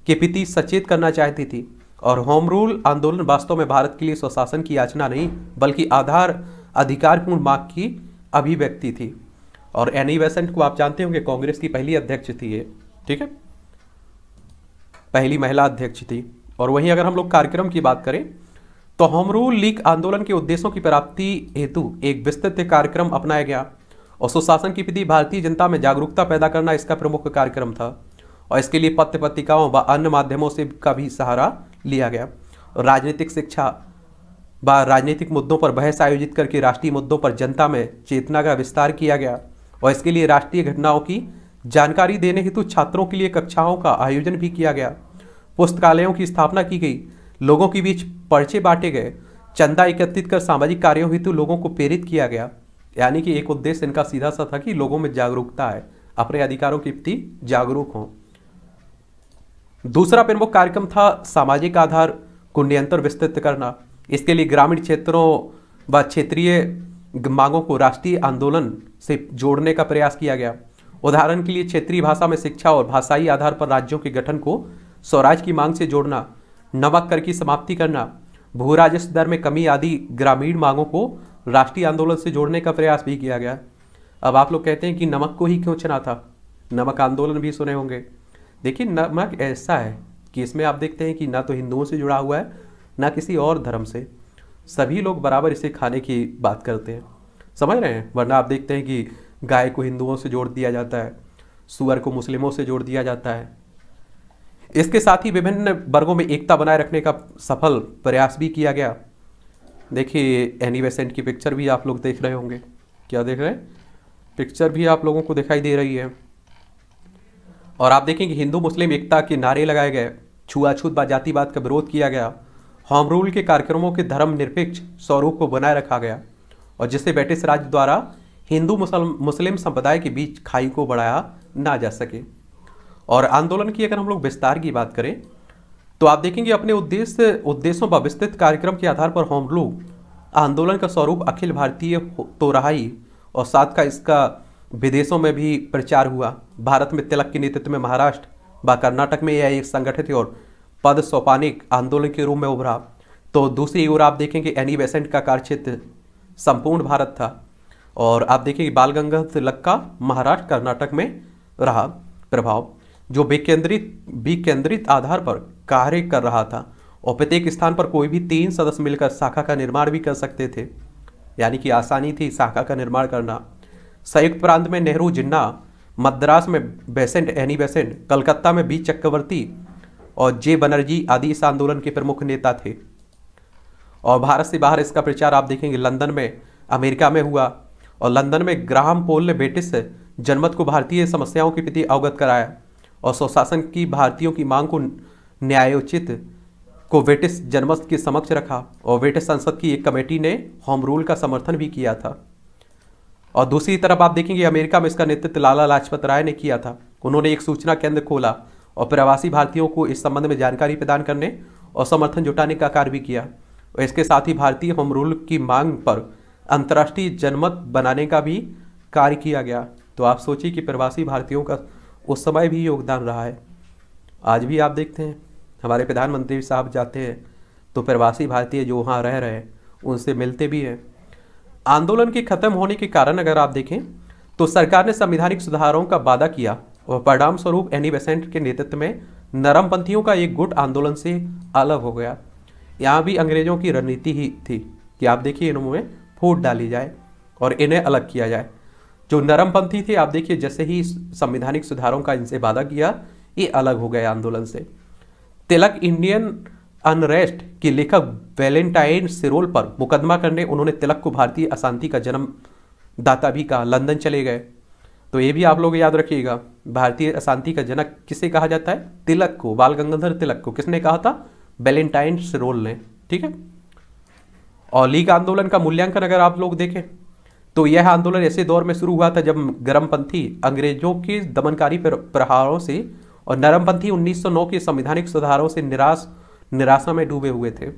के प्रति सचेत करना चाहती थी और होम रूल आंदोलन वास्तव में भारत के लिए स्वशासन की याचना नहीं बल्कि आधार अधिकारपूर्ण मांग की अभिव्यक्ति थी और एनी बेसेंट को आप जानते होंगे कांग्रेस की पहली अध्यक्ष थी ये ठीक है पहली महिला अध्यक्ष थी और वहीं अगर हम लोग कार्यक्रम की बात करें तो हमरू लीग आंदोलन के उद्देश्यों की प्राप्ति हेतु एक विस्तृत कार्यक्रम अपनाया गया और सुशासन की प्रति भारतीय जनता में जागरूकता पैदा करना इसका प्रमुख कार्यक्रम था और इसके लिए पत्र पत्रिकाओं व अन्य माध्यमों से का भी सहारा लिया गया राजनीतिक शिक्षा व राजनीतिक मुद्दों पर बहस आयोजित करके राष्ट्रीय मुद्दों पर जनता में चेतना का विस्तार किया गया और इसके लिए राष्ट्रीय घटनाओं की जानकारी देने हेतु छात्रों के लिए कक्षाओं का आयोजन भी किया गया पुस्तकालयों की स्थापना की गई लोगों के बीच पर्चे बांटे गए चंदा एकत्रित कर सामाजिक कार्यों हेतु लोगों को प्रेरित किया गया यानी कि एक उद्देश्य इनका सीधा सा था कि लोगों में जागरूकता है अपने अधिकारों के प्रति जागरूक हों दूसरा प्रमुख कार्यक्रम था सामाजिक आधार को नियंत्रण विस्तृत करना इसके लिए ग्रामीण क्षेत्रों व क्षेत्रीय मांगों को राष्ट्रीय आंदोलन से जोड़ने का प्रयास किया गया उदाहरण के लिए क्षेत्रीय भाषा में शिक्षा और भाषाई आधार पर राज्यों के गठन को स्वराज की मांग से जोड़ना नमक कर की समाप्ति करना भू राजस्व दर में कमी आदि ग्रामीण मांगों को राष्ट्रीय आंदोलन से जोड़ने का प्रयास भी किया गया अब आप लोग कहते हैं कि नमक को ही क्यों चना था नमक आंदोलन भी सुने होंगे देखिए नमक ऐसा है कि इसमें आप देखते हैं कि ना तो हिंदुओं से जुड़ा हुआ है ना किसी और धर्म से सभी लोग बराबर इसे खाने की बात करते हैं समझ रहे हैं वरना आप देखते हैं कि गाय को हिंदुओं से जोड़ दिया जाता है सुअर को मुस्लिमों से जोड़ दिया जाता है इसके साथ ही विभिन्न वर्गों में एकता बनाए रखने का सफल प्रयास भी किया गया देखिए एनी वेसेंट की पिक्चर भी आप लोग देख रहे होंगे क्या देख रहे हैं पिक्चर भी आप लोगों को दिखाई दे रही है और आप देखेंगे हिंदू मुस्लिम एकता के नारे लगाए गए छुआछूत बा जातिवाद का विरोध किया गया होम रूल के कार्यक्रमों के धर्मनिरपेक्ष स्वरूप को बनाए रखा गया और जिसे ब्रिटिश राज द्वारा हिंदू मुस्लिम संप्रदाय के बीच खाई को बढ़ाया ना जा सके और आंदोलन की अगर हम लोग विस्तार की बात करें तो आप देखेंगे अपने उद्देश्य उद्देश्यों पर विस्तृत कार्यक्रम के आधार पर हम लोग आंदोलन का स्वरूप अखिल भारतीय तो रहा ही और साथ का इसका विदेशों में भी प्रचार हुआ भारत में तिलक के नेतृत्व में महाराष्ट्र व कर्नाटक में यह एक संगठित और पद सोपानिक आंदोलन के रूप में उभरा तो दूसरी ओर आप देखेंगे एनी बेसेंट का कार्यक्षेत्र संपूर्ण भारत था और आप देखिए बाल गंगाधर तिलक का महाराष्ट्र कर्नाटक में रहा प्रभाव जो विकेंद्रित विकेंद्रित आधार पर कार्य कर रहा था और प्रत्येक स्थान पर कोई भी तीन सदस्य मिलकर शाखा का निर्माण भी कर सकते थे यानी कि आसानी थी शाखा का निर्माण करना संयुक्त प्रांत में नेहरू जिन्ना मद्रास में बेसेंट एनी बेसेंट कलकत्ता में बी चक्रवर्ती और जे बनर्जी आदि इस आंदोलन के प्रमुख नेता थे और भारत से बाहर इसका प्रचार आप देखेंगे लंदन में अमेरिका में हुआ और लंदन में ग्राहम पोल ने ब्रिटिश जनमत को भारतीय समस्याओं के प्रति अवगत कराया और स्वशासन की भारतीयों की मांग को न्यायोचित को ब्रिटिश जनमत के समक्ष रखा और ब्रिटिश संसद की एक कमेटी ने होम रूल का समर्थन भी किया था और दूसरी तरफ आप देखेंगे अमेरिका में इसका नेतृत्व लाला लाजपत राय ने किया था उन्होंने एक सूचना केंद्र खोला और प्रवासी भारतीयों को इस संबंध में जानकारी प्रदान करने और समर्थन जुटाने का कार्य भी किया और इसके साथ ही भारतीय होम रूल की मांग पर अंतर्राष्ट्रीय जनमत बनाने का भी कार्य किया गया तो आप सोचिए कि प्रवासी भारतीयों का उस समय भी योगदान रहा है आज भी आप देखते हैं हमारे प्रधानमंत्री साहब जाते हैं तो प्रवासी भारतीय जो वहाँ रह रहे हैं उनसे मिलते भी हैं आंदोलन के खत्म होने के कारण अगर आप देखें तो सरकार ने संविधानिक सुधारों का वादा किया और परिणाम स्वरूप एनी बेसेंट के नेतृत्व में नरमपंथियों का एक गुट आंदोलन से अलग हो गया यहाँ भी अंग्रेजों की रणनीति ही थी कि आप देखिए इन्होंने फूट डाली जाए और इन्हें अलग किया जाए जो नरमपंथी थे आप देखिए जैसे ही संवैधानिक सुधारों का इनसे वादा किया ये अलग हो गए आंदोलन से तिलक इंडियन अनरेस्ट के लेखक वैलेंटाइन सिरोल पर मुकदमा करने उन्होंने तिलक को भारतीय अशांति का जन्म दाता भी कहा लंदन चले गए तो ये भी आप लोग याद रखिएगा भारतीय अशांति का जनक किसे कहा जाता है तिलक को बाल गंगाधर तिलक को किसने कहा था वैलेंटाइन सिरोल ने ठीक है और लीग आंदोलन का मूल्यांकन अगर आप लोग देखें तो यह आंदोलन ऐसे दौर में शुरू हुआ था जब गर्मपंथी अंग्रेजों के दमनकारी प्रहारों से और नरमपंथी 1909 के संवैधानिक सुधारों से निराश निराशा में डूबे हुए थे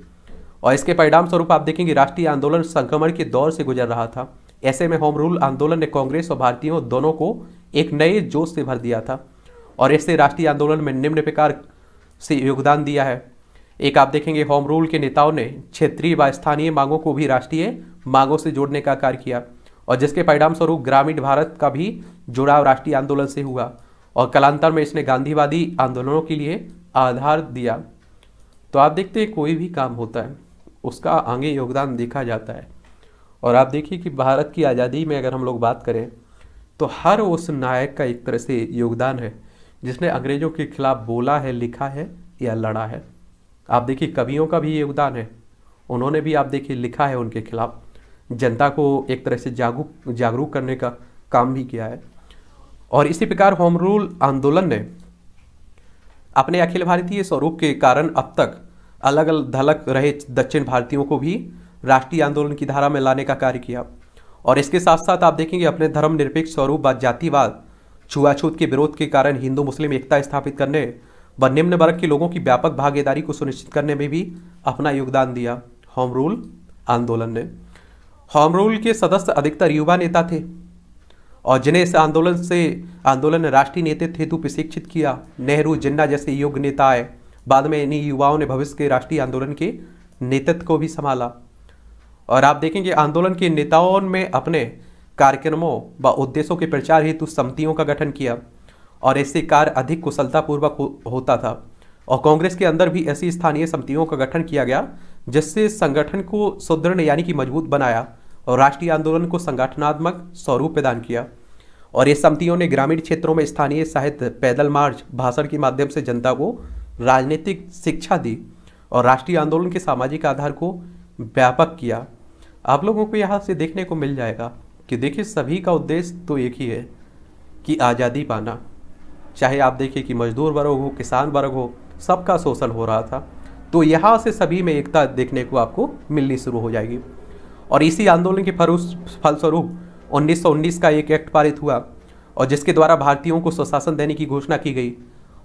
और इसके परिणाम स्वरूप आप देखेंगे राष्ट्रीय आंदोलन संक्रमण के दौर से गुजर रहा था ऐसे में होम रूल आंदोलन ने कांग्रेस और भारतीयों दोनों को एक नए जोश से भर दिया था और ऐसे राष्ट्रीय आंदोलन में निम्न प्रकार से योगदान दिया है एक आप देखेंगे होम रूल के नेताओं ने क्षेत्रीय व स्थानीय मांगों को भी राष्ट्रीय मांगों से जोड़ने का कार्य किया और जिसके परिणाम स्वरूप ग्रामीण भारत का भी जुड़ाव राष्ट्रीय आंदोलन से हुआ और कलांतर में इसने गांधीवादी आंदोलनों के लिए आधार दिया तो आप देखते हैं कोई भी काम होता है उसका आगे योगदान देखा जाता है और आप देखिए कि भारत की आज़ादी में अगर हम लोग बात करें तो हर उस नायक का एक तरह से योगदान है जिसने अंग्रेज़ों के खिलाफ बोला है लिखा है या लड़ा है आप देखिए कवियों का भी योगदान है उन्होंने भी आप देखिए लिखा है उनके खिलाफ जनता को एक तरह से जागरूक जागरूक करने का काम भी किया है और इसी प्रकार होम रूल आंदोलन ने अपने अखिल भारतीय स्वरूप के कारण अब तक अलग अलग धलक रहे दक्षिण भारतीयों को भी राष्ट्रीय आंदोलन की धारा में लाने का कार्य किया और इसके साथ साथ आप देखेंगे अपने धर्म निरपेक्ष स्वरूप व जातिवाद छुआछूत के विरोध के कारण हिंदू मुस्लिम एकता स्थापित करने व निम्न वर्ग के लोगों की व्यापक भागीदारी को सुनिश्चित करने में भी अपना योगदान दिया होम रूल आंदोलन ने होम रूल के सदस्य अधिकतर युवा नेता थे और जिन्हें इस आंदोलन से आंदोलन राष्ट्रीय नेतृत्व हेतु प्रशिक्षित किया नेहरू जिन्ना जैसे योग नेता आए बाद में इन्हीं युवाओं ने भविष्य के राष्ट्रीय आंदोलन के नेतृत्व को भी संभाला और आप देखेंगे आंदोलन के नेताओं में अपने कार्यक्रमों व उद्देश्यों के प्रचार हेतु समितियों का गठन किया और ऐसे कार्य अधिक कुशलतापूर्वक होता था और कांग्रेस के अंदर भी ऐसी स्थानीय समितियों का गठन किया गया जिससे संगठन को सुदृढ़ यानी कि मजबूत बनाया और राष्ट्रीय आंदोलन को संगठनात्मक स्वरूप प्रदान किया और ये समितियों ने ग्रामीण क्षेत्रों में स्थानीय साहित्य पैदल मार्च भाषण के माध्यम से जनता को राजनीतिक शिक्षा दी और राष्ट्रीय आंदोलन के सामाजिक आधार को व्यापक किया आप लोगों को यहाँ से देखने को मिल जाएगा कि देखिए सभी का उद्देश्य तो एक ही है कि आज़ादी पाना चाहे आप देखिए कि मजदूर वर्ग हो किसान वर्ग हो सबका शोषण हो रहा था तो यहाँ से सभी में एकता देखने को आपको मिलनी शुरू हो जाएगी और इसी आंदोलन के फलस्वरूप 1919 का एक एक्ट पारित हुआ और जिसके द्वारा भारतीयों को स्वशासन देने की घोषणा की गई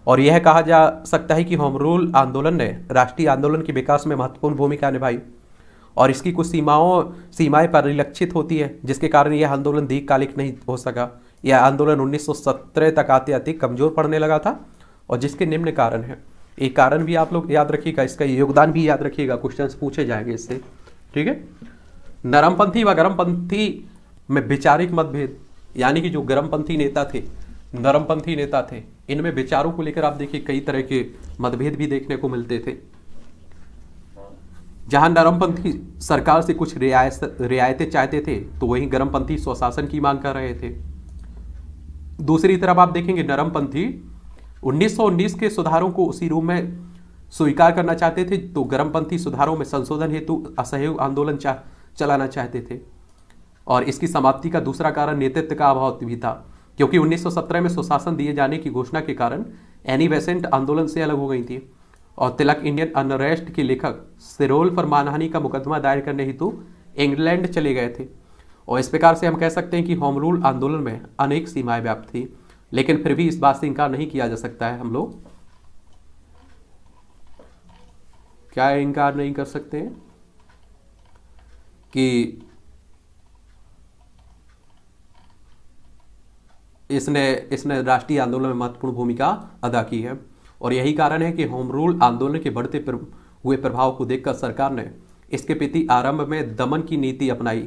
और यह कहा जा सकता है कि होम रूल आंदोलन ने राष्ट्रीय आंदोलन के विकास में महत्वपूर्ण भूमिका निभाई और इसकी कुछ सीमाओं सीमाएं परिलक्षित होती है जिसके कारण यह आंदोलन दीर्घकालिक नहीं हो सका यह आंदोलन 1917 तक आते आते कमजोर पड़ने लगा था और जिसके निम्न कारण है एक कारण भी आप लोग याद रखिएगा इसका योगदान भी याद रखिएगा क्वेश्चन पूछे जाएंगे इससे ठीक है नरमपंथी व गर्मपंथी में विचारिक मतभेद यानी कि जो गर्मपंथी नेता थे नरमपंथी नेता थे इनमें विचारों को लेकर आप देखिए कई तरह के मतभेद भी देखने को मिलते थे जहां नरमपंथी सरकार से कुछ रियायत रियायतें चाहते थे तो वहीं गर्मपंथी स्वशासन की मांग कर रहे थे दूसरी तरफ आप देखेंगे नरमपंथी 1919 के सुधारों को उसी रूप में स्वीकार करना चाहते थे तो गर्मपंथी सुधारों में संशोधन हेतु असहयोग आंदोलन चा, चलाना चाहते थे और इसकी समाप्ति का दूसरा कारण नेतृत्व का अभाव भी था क्योंकि 1917 में सुशासन दिए जाने की घोषणा के कारण एनी वेसेंट आंदोलन से अलग हो गई थी और तिलक इंडियन अनरेस्ट के लेखक सिरोल पर मानहानि का मुकदमा दायर करने हेतु इंग्लैंड चले गए थे और इस प्रकार से हम कह सकते हैं कि होम रूल आंदोलन में अनेक सीमाएं व्याप्त थी लेकिन फिर भी इस बात से इनकार नहीं किया जा सकता है हम लोग क्या इनकार नहीं कर सकते कि इसने इसने राष्ट्रीय आंदोलन में महत्वपूर्ण भूमिका अदा की है और यही कारण है कि होम रूल आंदोलन के बढ़ते हुए प्रभाव को देखकर सरकार ने इसके प्रति आरंभ में दमन की नीति अपनाई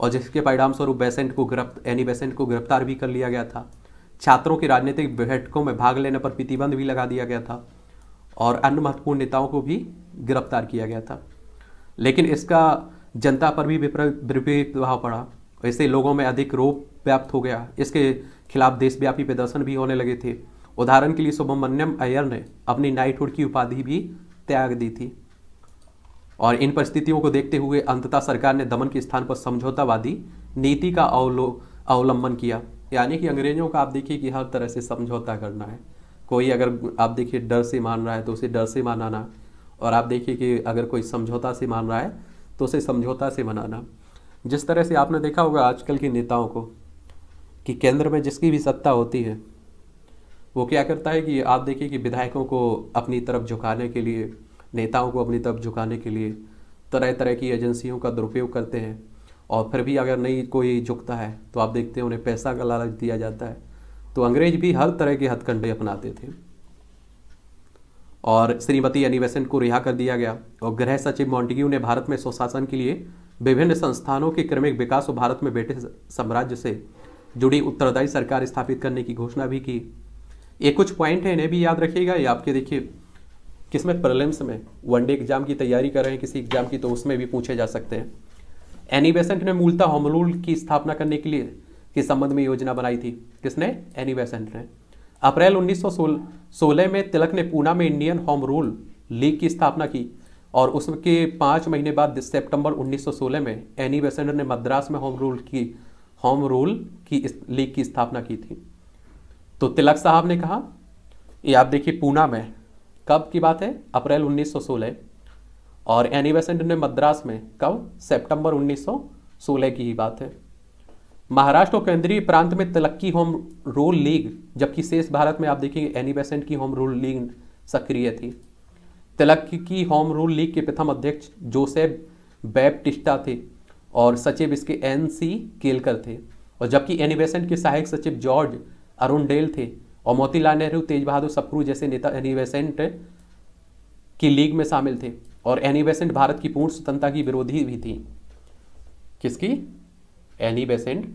और जिसके परिणाम स्वरूप बेसेंट को गिरफ्त एनी बेसेंट को गिरफ्तार भी कर लिया गया था छात्रों की राजनीतिक बैठकों में भाग लेने पर प्रतिबंध भी लगा दिया गया था और अन्य महत्वपूर्ण नेताओं को भी गिरफ्तार किया गया था लेकिन इसका जनता पर भी विपरीत प्रभाव पड़ा इससे लोगों में अधिक रोप व्याप्त हो गया इसके खिलाफ देशव्यापी प्रदर्शन भी होने लगे थे उदाहरण के लिए सुब्रमण्यम अय्यर ने अपनी नाइटहुड की उपाधि भी त्याग दी थी और इन परिस्थितियों को देखते हुए अंततः सरकार ने दमन के स्थान पर समझौतावादी नीति का अवलो अवलंबन किया यानी कि अंग्रेजों का आप देखिए कि हर तरह से समझौता करना है कोई अगर आप देखिए डर से मान रहा है तो उसे डर से मानाना और आप देखिए कि अगर कोई समझौता से मान रहा है तो उसे समझौता से मनाना जिस तरह से आपने देखा होगा आजकल के नेताओं को कि केंद्र में जिसकी भी सत्ता होती है वो क्या करता है कि आप देखिए कि विधायकों को अपनी तरफ झुकाने के लिए नेताओं को अपनी तब झुकाने के लिए तरह तरह की एजेंसियों का दुरुपयोग करते हैं और फिर भी अगर नहीं कोई झुकता है तो आप देखते हैं उन्हें पैसा का लालच दिया जाता है तो अंग्रेज भी हर तरह के हथकंडे अपनाते थे और श्रीमती एनी को रिहा कर दिया गया और गृह सचिव मॉन्टिग्यू ने भारत में स्वशासन के लिए विभिन्न संस्थानों के क्रमिक विकास और भारत में ब्रिटिश साम्राज्य से जुड़ी उत्तरदायी सरकार स्थापित करने की घोषणा भी की ये कुछ पॉइंट है इन्हें भी याद रखिएगा ये आपके देखिए किसमें प्रलिम्स में वनडे एग्जाम की तैयारी कर रहे हैं किसी एग्जाम की तो उसमें भी पूछे जा सकते हैं एनी बेसेंट ने मूलतः होम रूल की स्थापना करने के लिए के संबंध में योजना बनाई थी किसने एनी बेसेंट ने अप्रैल 1916 में तिलक ने पूना में इंडियन होम रूल लीग की स्थापना की और उसके पाँच महीने बाद सितंबर 1916 में एनी बेसेंट ने मद्रास में होम रूल की होम रूल की लीग की स्थापना की थी तो तिलक साहब ने कहा ये आप देखिए पूना में कब की बात है अप्रैल 1916 और एनी बेसेंट ने मद्रास में कब सितंबर 1916 की ही बात है महाराष्ट्र और केंद्रीय प्रांत में तलक्की होम रूल लीग जबकि शेष भारत में आप देखेंगे एनी बेसेंट की होम रूल लीग सक्रिय थी तलक्की की होम रूल लीग के प्रथम अध्यक्ष जोसेफ बैप्टिस्टा थे और सचिव इसके एन सी केलकर थे और जबकि एनिवेसेंट के सहायक सचिव जॉर्ज डेल थे और मोतीलाल नेहरू तेज बहादुर सप्रू जैसे नेता एनिवेसेंट की लीग में शामिल थे और एनिवेसेंट भारत की पूर्ण स्वतंत्रता की विरोधी भी थी किसकी एनिवेसेंट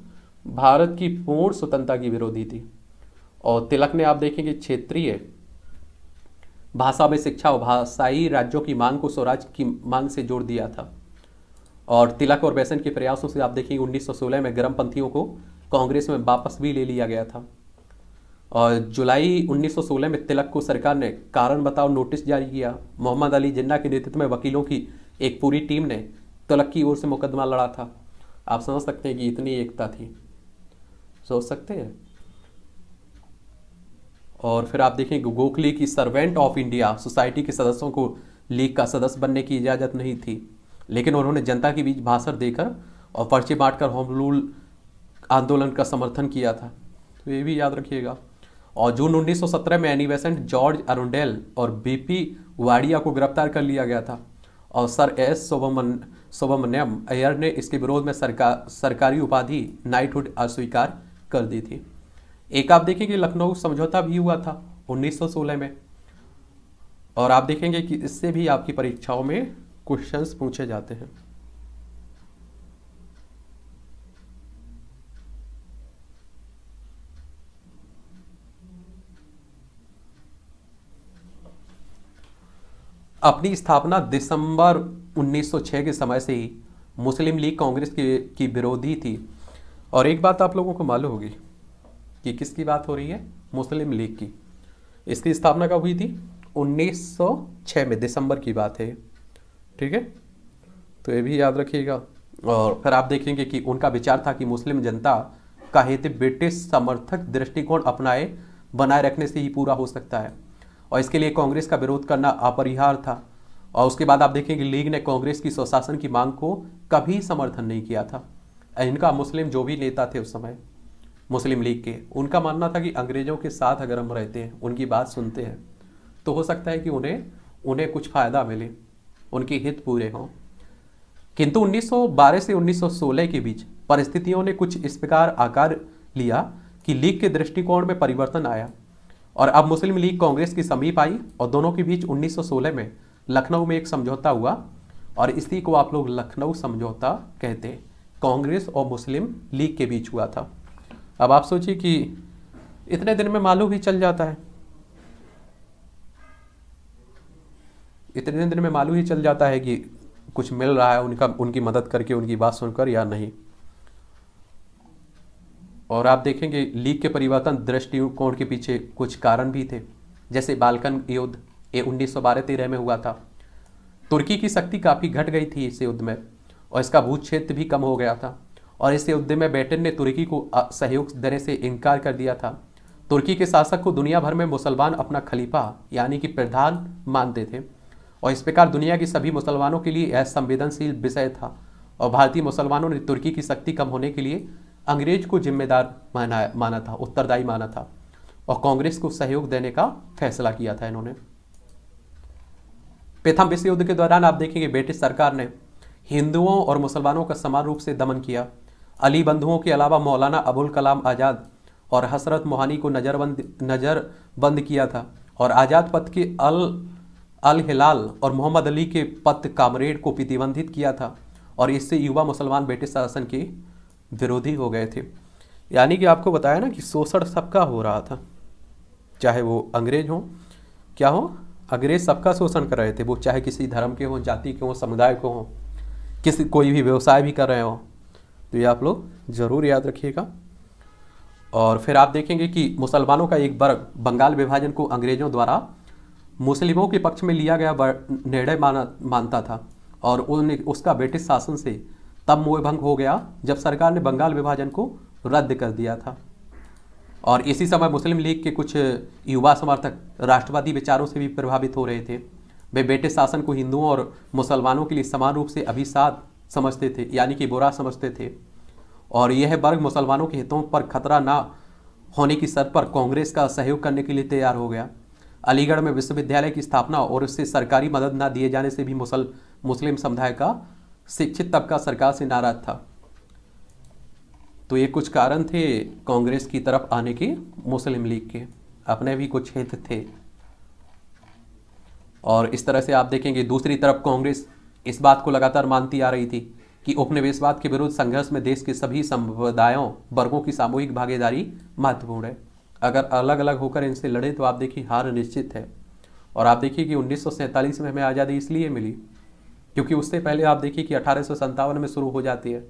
भारत की पूर्ण स्वतंत्रता की विरोधी थी और तिलक ने आप देखेंगे क्षेत्रीय भाषा में शिक्षा और भाषाई राज्यों की मांग को स्वराज की मांग से जोड़ दिया था और तिलक और बेसेंट के प्रयासों से आप देखेंगे 1916 में गर्म पंथियों को कांग्रेस में वापस भी ले लिया गया था और जुलाई 1916 में तिलक को सरकार ने कारण बताओ नोटिस जारी किया मोहम्मद अली जिन्ना के नेतृत्व में वकीलों की एक पूरी टीम ने तिलक की ओर से मुकदमा लड़ा था आप समझ सकते हैं कि इतनी एकता थी सोच सकते हैं और फिर आप देखें गोखले की सर्वेंट ऑफ इंडिया सोसाइटी के सदस्यों को लीग का सदस्य बनने की इजाज़त नहीं थी लेकिन उन्होंने जनता के बीच भाषण देकर और पर्चे बांटकर होम रूल आंदोलन का समर्थन किया था तो ये भी याद रखिएगा और जून 1917 में एनी बेसेंट जॉर्ज अरुंडेल और बीपी वाडिया को गिरफ्तार कर लिया गया था और सर एस सोबमन सोबमन्यम अयर ने इसके विरोध में सरकार सरकारी उपाधि नाइटहुड अस्वीकार कर दी थी एक आप देखेंगे लखनऊ समझौता भी हुआ था 1916 में और आप देखेंगे कि इससे भी आपकी परीक्षाओं में क्वेश्चंस पूछे जाते हैं अपनी स्थापना दिसंबर 1906 के समय से ही मुस्लिम लीग कांग्रेस के की विरोधी थी और एक बात आप लोगों को मालूम होगी कि किसकी बात हो रही है मुस्लिम लीग की इसकी स्थापना कब हुई थी 1906 में दिसंबर की बात है ठीक है तो ये भी याद रखिएगा और फिर आप देखेंगे कि उनका विचार था कि मुस्लिम जनता का हित ब्रिटिश समर्थक दृष्टिकोण अपनाए बनाए रखने से ही पूरा हो सकता है और इसके लिए कांग्रेस का विरोध करना अपरिहार्य था और उसके बाद आप देखेंगे लीग ने कांग्रेस की स्वशासन की मांग को कभी समर्थन नहीं किया था इनका मुस्लिम जो भी नेता थे उस समय मुस्लिम लीग के उनका मानना था कि अंग्रेजों के साथ अगर हम रहते हैं उनकी बात सुनते हैं तो हो सकता है कि उन्हें उन्हें कुछ फ़ायदा मिले उनके हित पूरे हों किंतु 1912 से 1916 के बीच परिस्थितियों ने कुछ इस प्रकार आकार लिया कि लीग के दृष्टिकोण में परिवर्तन आया और अब मुस्लिम लीग कांग्रेस की समीप आई और दोनों के बीच 1916 में लखनऊ में एक समझौता हुआ और इसी को आप लोग लखनऊ समझौता कहते हैं कांग्रेस और मुस्लिम लीग के बीच हुआ था अब आप सोचिए कि इतने दिन में मालूम ही चल जाता है इतने दिन में मालूम ही चल जाता है कि कुछ मिल रहा है उनका उनकी मदद करके उनकी बात सुनकर या नहीं और आप देखेंगे लीग के परिवर्तन दृष्टिकोण के पीछे कुछ कारण भी थे जैसे बालकन युद्ध ये उन्नीस सौ में हुआ था तुर्की की शक्ति काफ़ी घट गई थी इस युद्ध में और इसका भू क्षेत्र भी कम हो गया था और इस युद्ध में बैटन ने तुर्की को सहयोग देने से इनकार कर दिया था तुर्की के शासक को दुनिया भर में मुसलमान अपना खलीफा यानी कि प्रधान मानते थे और इस प्रकार दुनिया के सभी मुसलमानों के लिए यह संवेदनशील विषय था और भारतीय मुसलमानों ने तुर्की की शक्ति कम होने के लिए अंग्रेज को जिम्मेदार माना माना था उत्तरदायी माना था और कांग्रेस को सहयोग देने का फैसला किया था इन्होंने प्रथम विश्व युद्ध के दौरान आप देखेंगे ब्रिटिश सरकार ने हिंदुओं और मुसलमानों का समान रूप से दमन किया अली बंधुओं के अलावा मौलाना अबुल कलाम आज़ाद और हसरत मोहानी को नज़रबंद नज़रबंद किया था और आज़ाद पथ के अल अल हिलाल और मोहम्मद अली के पथ कामरेड को प्रतिबंधित किया था और इससे युवा मुसलमान ब्रिटिश शासन की विरोधी हो गए थे यानी कि आपको बताया ना कि शोषण सबका हो रहा था चाहे वो अंग्रेज हो क्या हो अंग्रेज सबका शोषण कर रहे थे वो चाहे किसी धर्म के हों जाति के हों समुदाय के हों किसी कोई भी व्यवसाय भी कर रहे हों तो ये आप लोग ज़रूर याद रखिएगा और फिर आप देखेंगे कि मुसलमानों का एक वर्ग बंगाल विभाजन को अंग्रेज़ों द्वारा मुस्लिमों के पक्ष में लिया गया निर्णय माना मानता था और उन्हें उसका ब्रिटिश शासन से तब भंग हो गया जब सरकार ने बंगाल विभाजन को रद्द कर दिया था और इसी समय मुस्लिम लीग के कुछ युवा समर्थक राष्ट्रवादी विचारों से भी प्रभावित हो रहे थे वे बेटे शासन को हिंदुओं और मुसलमानों के लिए समान रूप से अभिसाद समझते थे यानी कि बुरा समझते थे और यह वर्ग मुसलमानों के हितों पर खतरा ना होने की सर पर कांग्रेस का सहयोग करने के लिए तैयार हो गया अलीगढ़ में विश्वविद्यालय की स्थापना और उससे सरकारी मदद ना दिए जाने से भी मुसल मुस्लिम समुदाय का शिक्षित तबका सरकार से नाराज था तो ये कुछ कारण थे कांग्रेस की तरफ आने के मुस्लिम लीग के अपने भी कुछ हित थे और इस तरह से आप देखेंगे दूसरी तरफ कांग्रेस इस बात को लगातार मानती आ रही थी कि उपनिवेशवाद के विरुद्ध संघर्ष में देश के सभी संप्रदायों वर्गों की सामूहिक भागीदारी महत्वपूर्ण है अगर अलग अलग होकर इनसे लड़े तो आप देखिए हार निश्चित है और आप देखिए कि उन्नीस में हमें आज़ादी इसलिए मिली क्योंकि उससे पहले आप देखिए कि अठारह में शुरू हो जाती है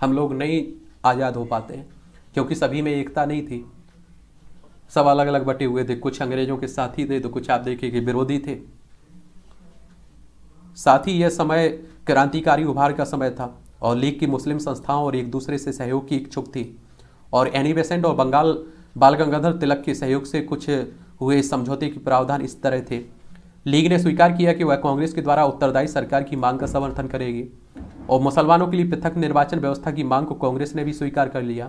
हम लोग नहीं आज़ाद हो पाते हैं क्योंकि सभी में एकता नहीं थी सब अलग अलग बटे हुए थे कुछ अंग्रेजों के साथी थे तो कुछ आप देखिए कि विरोधी थे साथ ही यह समय क्रांतिकारी उभार का समय था और लीग की मुस्लिम संस्थाओं और एक दूसरे से सहयोग की इच्छुक थी और एनी बेसेंट और बंगाल बाल गंगाधर तिलक के सहयोग से कुछ हुए समझौते के प्रावधान इस तरह थे लीग ने स्वीकार किया कि वह कांग्रेस के द्वारा उत्तरदायी सरकार की मांग का समर्थन करेगी और मुसलमानों के लिए पृथक निर्वाचन व्यवस्था की मांग को कांग्रेस ने भी स्वीकार कर लिया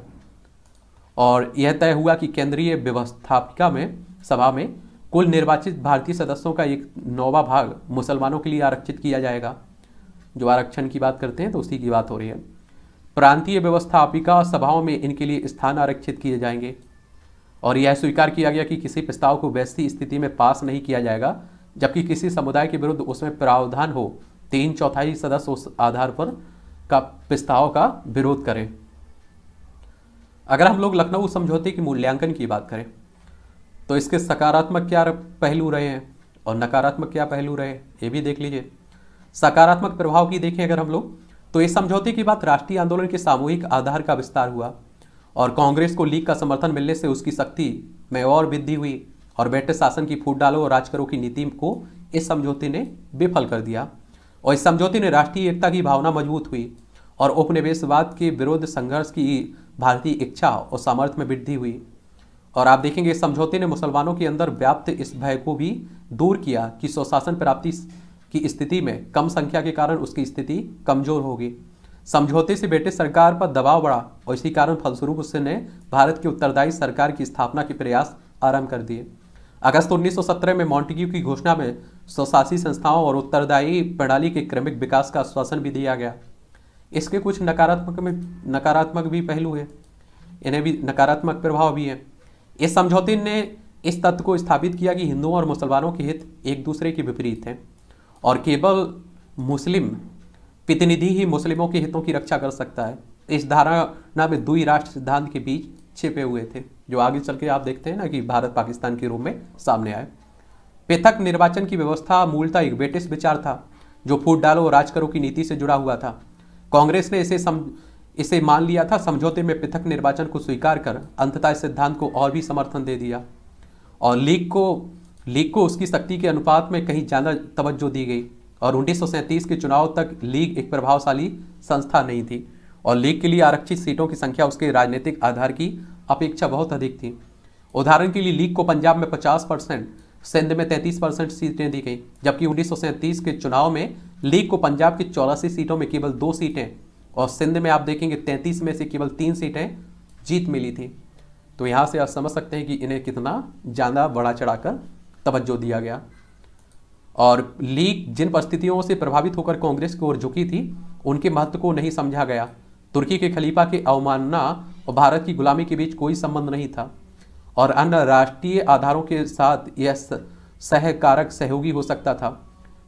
और यह तय हुआ कि केंद्रीय व्यवस्थापिका में सभा में कुल निर्वाचित भारतीय सदस्यों का एक नौवा भाग मुसलमानों के लिए आरक्षित किया जाएगा जो आरक्षण की बात करते हैं तो उसी की बात हो रही है प्रांतीय व्यवस्थापिका सभाओं में इनके लिए स्थान आरक्षित किए जाएंगे और यह स्वीकार किया गया कि किसी प्रस्ताव को वैसी स्थिति में पास नहीं किया जाएगा जबकि किसी समुदाय के विरुद्ध उसमें प्रावधान हो तीन चौथाई सदस्य उस आधार पर का प्रस्ताव का विरोध करें अगर हम लोग लखनऊ समझौते की मूल्यांकन की बात करें तो इसके सकारात्मक क्या पहलू रहे हैं और नकारात्मक क्या पहलू रहे ये भी देख लीजिए सकारात्मक प्रभाव की देखें अगर हम लोग तो इस समझौते की बात राष्ट्रीय आंदोलन के सामूहिक आधार का विस्तार हुआ और कांग्रेस को लीग का समर्थन मिलने से उसकी शक्ति में और वृद्धि हुई और ब्रिटिश शासन की फूट डालो और राज करो की नीति को इस समझौते ने विफल कर दिया और इस समझौते ने राष्ट्रीय एकता की भावना मजबूत हुई और उपनिवेशवाद के विरोध संघर्ष की भारतीय इच्छा और सामर्थ्य में वृद्धि हुई और आप देखेंगे इस समझौते ने मुसलमानों के अंदर व्याप्त इस भय को भी दूर किया कि स्वशासन प्राप्ति की स्थिति में कम संख्या के कारण उसकी स्थिति कमजोर होगी समझौते से ब्रिटिश सरकार पर दबाव बढ़ा और इसी कारण फलस्वरूप उसने भारत की उत्तरदायी सरकार की स्थापना के प्रयास आरंभ कर दिए अगस्त 1917 में मॉन्टिग्यू की घोषणा में स्वशासी संस्थाओं और उत्तरदायी प्रणाली के क्रमिक विकास का आश्वासन भी दिया गया इसके कुछ नकारात्मक में नकारात्मक भी पहलू है इन्हें भी नकारात्मक प्रभाव भी है इस समझौते ने इस तथ्य को स्थापित किया कि हिंदुओं और मुसलमानों के हित एक दूसरे के विपरीत हैं और केवल मुस्लिम प्रतिनिधि ही मुस्लिमों के हितों की रक्षा कर सकता है इस धारणा में दुई राष्ट्र सिद्धांत के बीच छिपे हुए थे जो आगे चल के आप देखते हैं ना कि भारत पाकिस्तान के रूप में सामने आए पृथक निर्वाचन की व्यवस्था मूलतः एक ब्रिटिश विचार था जो फूट डालो और राज करो की नीति से जुड़ा हुआ था कांग्रेस ने इसे सम इसे मान लिया था समझौते में पृथक निर्वाचन को स्वीकार कर अंततः इस सिद्धांत को और भी समर्थन दे दिया और लीग को लीग को उसकी शक्ति के अनुपात में कहीं ज़्यादा तवज्जो दी गई और उन्नीस के चुनाव तक लीग एक प्रभावशाली संस्था नहीं थी और लीग के लिए आरक्षित सीटों की संख्या उसके राजनीतिक आधार की अपेक्षा बहुत अधिक थी उदाहरण के लिए लीग को पंजाब में 50 परसेंट सिंध में 33 परसेंट सीटें दी गई जबकि उन्नीस के चुनाव में लीग को पंजाब की चौरासी सीटों में केवल दो सीटें और सिंध में आप देखेंगे तैंतीस में से केवल तीन सीटें जीत मिली थी तो यहाँ से आप समझ सकते हैं कि इन्हें कितना ज़्यादा बढ़ा चढ़ाकर तवज्जो दिया गया और लीग जिन परिस्थितियों से प्रभावित होकर कांग्रेस की ओर झुकी थी उनके महत्व को नहीं समझा गया तुर्की के खलीफा की अवमानना और भारत की गुलामी के बीच कोई संबंध नहीं था और अन्य राष्ट्रीय आधारों के साथ यह सहकारक सहयोगी हो सकता था